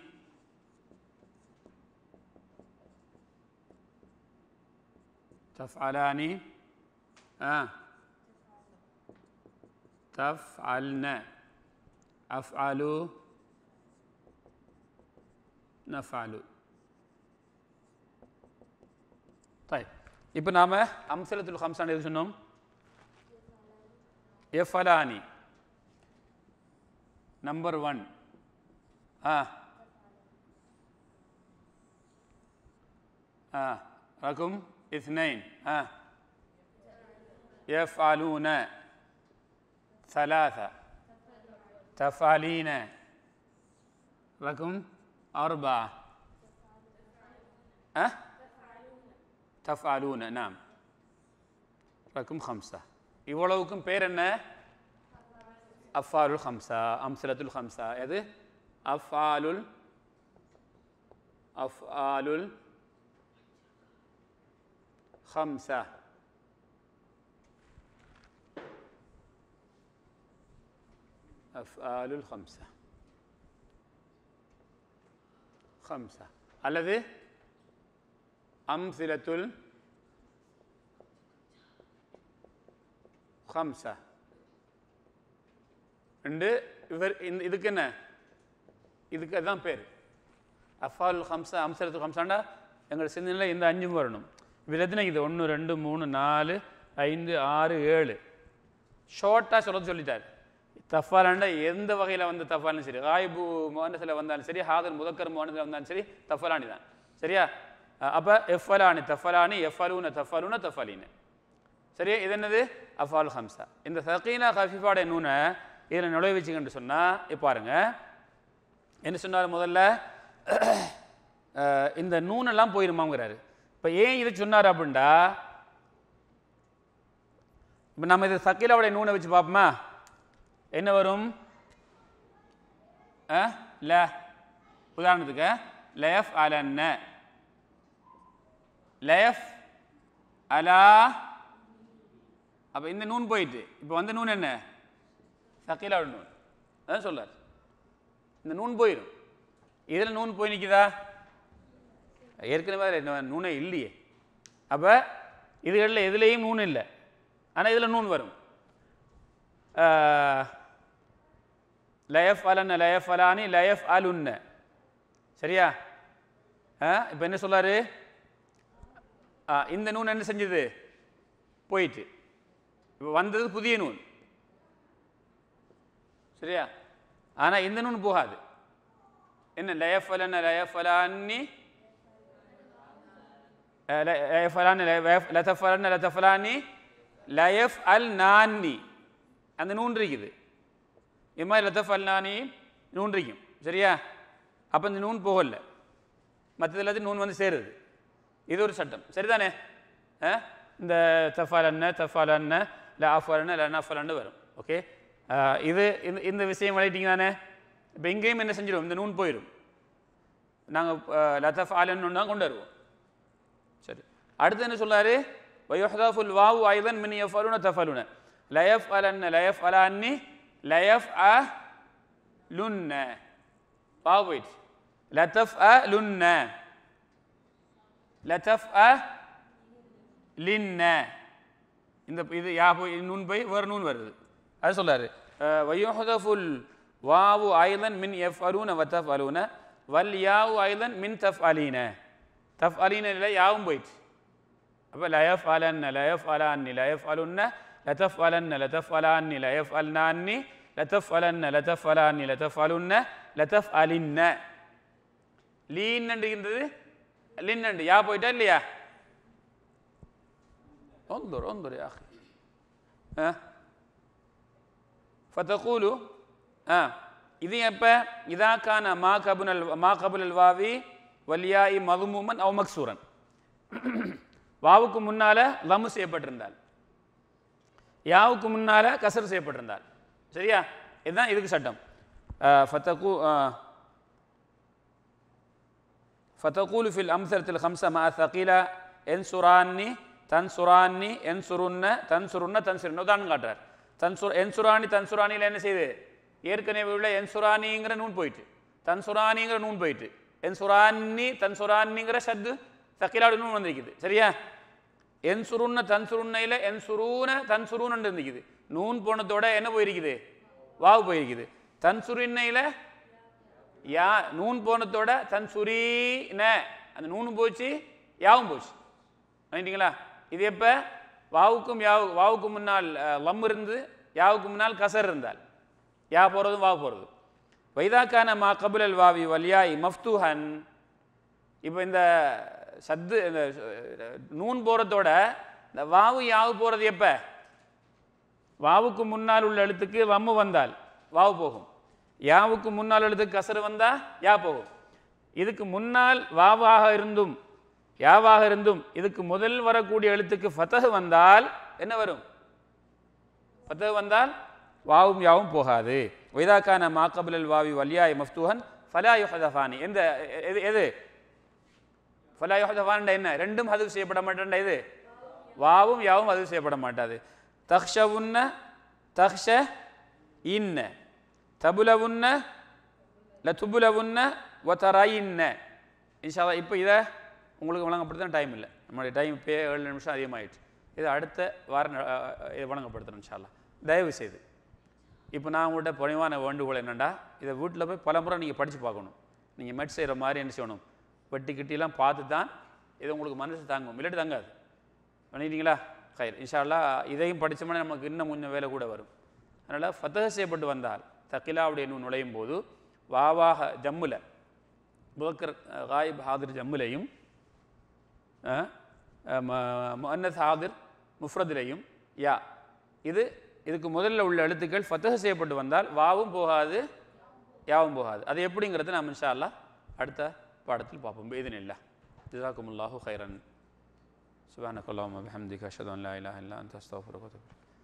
S1: تفعلان آه تفعلن أفعل نفعل طيب இப்போ நாம் அம்சலத்துல் ஹம்சான் எது சொன்னோம் يفعلان number 1 ah ah رقم اثنين ah يفعلون ثلاثة تفعلين رقم أربعة أه؟ تفعلون نعم رقم خمسة இவ்வளவுக்கும் பேர் என்ன அஃபாலுல் ஹம்சா அம்சலத்துல் ஹம்சா எது அஃபாலுல் அஃபாலுல் ஹம்சா أفعال ஹம்சா خمسة الذي أمثلة ஹம்சா ரெண்டு இவர் இந்த இதுக்கு என்ன இதுக்கு அதுதான் பேர் அஃபால் ஹம்சா அம்சரத்து ஹம்சாண்டா எங்கள் சிந்தனையில் இந்த அஞ்சும் வரணும் இவர் எத்தனை இது ஒன்று ரெண்டு மூணு நாலு ஐந்து ஆறு ஏழு ஷார்ட்டாக சொல்ல சொல்லிட்டார் தஃபாலாண்டா எந்த வகையில் வந்து தஃபாலும் சரி ஆயிபு மோனசில் வந்தாலும் சரி ஹாதர் முதக்கர் மோனசில் வந்தாலும் சரி தஃபலானி தான் சரியா அப்போ அலானி தஃபலானி எஃப் அலூன தஃபலூன தஃபலின்னு சரியா இது என்னது அஃபால் ஹம்சா இந்த சகீனா ஹஃபிஃபாட நூனை இதில் நுழைவிச்சுக்கன்னு சொன்னால் இப்போ பாருங்க என்ன சொன்னார் முதல்ல இந்த நூனெல்லாம் போயிருமாங்கிறாரு இப்போ ஏன் இது சொன்னார் அப்படின்டா இப்போ நம்ம இது சக்கீலாவுடைய நூனை வச்சு பார்ப்போமா என்ன வரும் ல உதாரணத்துக்கு லயஃப் அலன்ன லயஃப் அலா அப்போ இந்த நூன் போயிட்டு இப்போ வந்த நூன் என்ன சக்கீலா நூன் அதான் சொல்லார் இந்த நூன் போயிடும் இதில் நூன் போய் நிற்கிதா ஏற்கனவே நூனே இல்லையே அப்போ இதுகளில் எதுலேயும் நூன் இல்லை ஆனால் இதில் நூன் வரும் லயஃப் அலன் லயஃப் அலானி லயஃப் அலுன்ன சரியா இப்போ என்ன சொல்லாரு இந்த நூன் என்ன செஞ்சது போயிட்டு இப்போ வந்தது புதிய நூல் சரியா ஆனால் இந்த நூல் போகாது என்ன லயஃபலன் லயஃபலான்னி லயஃபலான் லதஃபலன் லதஃபலானி லயஃப் அல் நான்னி அந்த நூன் இருக்குது இது மாதிரி லதஃப் அல் நூன் இருக்கும் சரியா அப்போ இந்த நூன் போகல மற்றது எல்லாத்தையும் நூன் வந்து சேருது இது ஒரு சட்டம் சரிதானே இந்த தஃபால் அண்ண தஃபால் அண்ண இல்லை ஆஃப் வரன்னு இல்லை ஆஃப் வரன்னு வரும் ஓகே இது இந்த இந்த விஷயம் விளையிட்டிங்க தானே இப்போ இங்கேயும் என்ன செஞ்சிடும் இந்த நூன் போயிடும் நாங்கள் லதஃப் ஆலன்னு தான் கொண்டு வருவோம் சரி அடுத்து என்ன சொல்லாரு வயோஹதாஃபுல் வாவு ஐதன் மினி எஃப் அலுன தஃபலுன லயஃப் அலன் லயஃப் அல அன்னி லயஃப் அ லுன்ன வாவு போயிடுச்சு லதஃப் அ லுன்ன லதஃப் அ லின்ன இந்த இது யா போய் நூன் போய் வேறு நூன் வருது அது சொல்கிறாரு வையோஹதஃபுல் வாவு ஐலன் மின் எஃப் அலூன வ தஃப் அலூன வல் யாவு ஐலன் மின் தஃப் அலீன தஃப் அலீனில் யாவும் போயிட்டு அப்போ லயஃப் அலன்ன லயஃப் அலான்னி லயஃப் அலுன்ன லதஃப் அலன்ன லதஃப் அலான்னி லயஃப் அல்னான்னி லதஃப் அலன்ன லதஃப் அலான்னி லதஃப் அலுன்ன லதஃப் அலின்ன லீன்னண்டு லின் லின்னண்டு யா போயிட்டா இல்லையா انظر انظر يا أخي ها فتقول ஆ இது எப்போ இதா கான மா கபுன் அல் மா கபுல் அல் வாவி வலியாயி மதுமூமன் அவ் மக்சூரன் வாவுக்கு முன்னால லமு செய்யப்பட்டிருந்தால் யாவுக்கு முன்னால கசர் செய்யப்பட்டிருந்தால் சரியா இதுதான் இதுக்கு சட்டம் ஃபத்தகு ஃபத்தகூலு ஃபில் அம்சரத்தில் ஹம்ச மா சகீலா என் சுரான்னி தன் சுரானி என் சுருன்ன தன் சுருன்ன உதாரணம் காட்டுறார் தன் சுர் என் சுராணி தன் என்ன செய்யுது ஏற்கனவே உள்ள என் சுராணிங்கிற நூன் போயிட்டு தன் சுராணிங்கிற நூன் போயிட்டு என் சுரானி தன் சுராணிங்கிற சத்து தக்கிலாடு நூன் வந்திருக்குது சரியா என் சுருன்ன தன் சுருன்னையில் என் சுரூன தன் சுருன்னு இருந்துக்குது நூன் போனதோட என்ன போயிருக்குது வாவு போயிருக்குது தன் சுருன்னையில் யா நூன் போனத்தோட தன் சுரீன அந்த நூன் போச்சு யாவும் போச்சு பண்ணிட்டீங்களா இது எப்போ வாவுக்கும் யாவு வாவுக்கு முன்னால் லம் இருந்து யாவுக்கு முன்னால் கசர் இருந்தால் யா போகிறதும் வா போகிறதும் வைதாக்கான மா அல் வாவி வலியாய் மஃப்துஹன் இப்போ இந்த சத்து இந்த நூன் போகிறதோட இந்த வாவு யாவு போகிறது எப்போ வாவுக்கு முன்னால் உள்ள எழுத்துக்கு வம்மு வந்தால் வாவு போகும் யாவுக்கு முன்னால் எழுத்துக்கு கசரு வந்தால் யா போகும் இதுக்கு முன்னால் வாவாக இருந்தும் யாவாக இருந்தும் இதுக்கு முதல் வரக்கூடிய எழுத்துக்கு ஃபத்தகு வந்தால் என்ன வரும் ஃபத்தகு வந்தால் வாவும் யாவும் போகாது வைதாக்கான மாக்கபுல் வாவி வலியாய் மஃப்தூஹன் ஃபலாயுஹதஃபானி எந்த எது எது ஃபலாயுஹதஃபான் என்ன ரெண்டும் ஹதுவு செய்யப்பட மாட்டேன்டா இது வாவும் யாவும் ஹதுவு செய்யப்பட மாட்டாது தக்ஷவுன்ன தஹ்ஷ இன்ன தபுலவுன்ன லதுபுலவுன்ன ஒத்தராயின்ன இன்ஷா இப்போ இதை உங்களுக்கு வழங்கப்படுத்த டைம் இல்லை நம்மளுடைய டைம் இப்போ ஏழு நிமிஷம் அதிகமாகிடுச்சு இது அடுத்த வாரம் இது வழங்கப்படுத்துகிறோம் இன்ஷால்லா தயவு செய்து இப்போ நான் உங்கள்கிட்ட பணிவான வேண்டுகோள் என்னென்னா இதை வீட்டில் போய் பல முறை நீங்கள் படித்து பார்க்கணும் நீங்கள் மெட் செய்கிற மாதிரி என்ன செய்யணும் வெட்டி கிட்டிலாம் பார்த்து தான் இது உங்களுக்கு மனசு தாங்கும் இல்லாட்டி தாங்காது பண்ணிட்டீங்களா கயிர் இன்ஷால்லா இதையும் படித்தோம்னா நமக்கு இன்னும் கொஞ்சம் வேலை கூட வரும் அதனால் ஃபத்தக செய்யப்பட்டு வந்தால் தக்கிலாவுடைய நுழையும் போது வாவாக ஜம்மில் புவக்கர் காயிப் ஹாதிர் ஜம்முலையும் முன்னத் ஹாதிர் முஃப்ரதிலையும் யா இது இதுக்கு முதல்ல உள்ள எழுத்துக்கள் ஃபத்தக செய்யப்பட்டு வந்தால் வாவும் போகாது யாவும் போகாது அது எப்படிங்கிறது நாம் இன்ஷா அல்லா அடுத்த பாடத்தில் பார்ப்போம் பேதின் இல்லை ஜிசாக்குமுல்லாஹு ஹைரன் சுபானக்குல்லாம் அஹமதிக் அஷதன் இல்லா இல்லா அந்த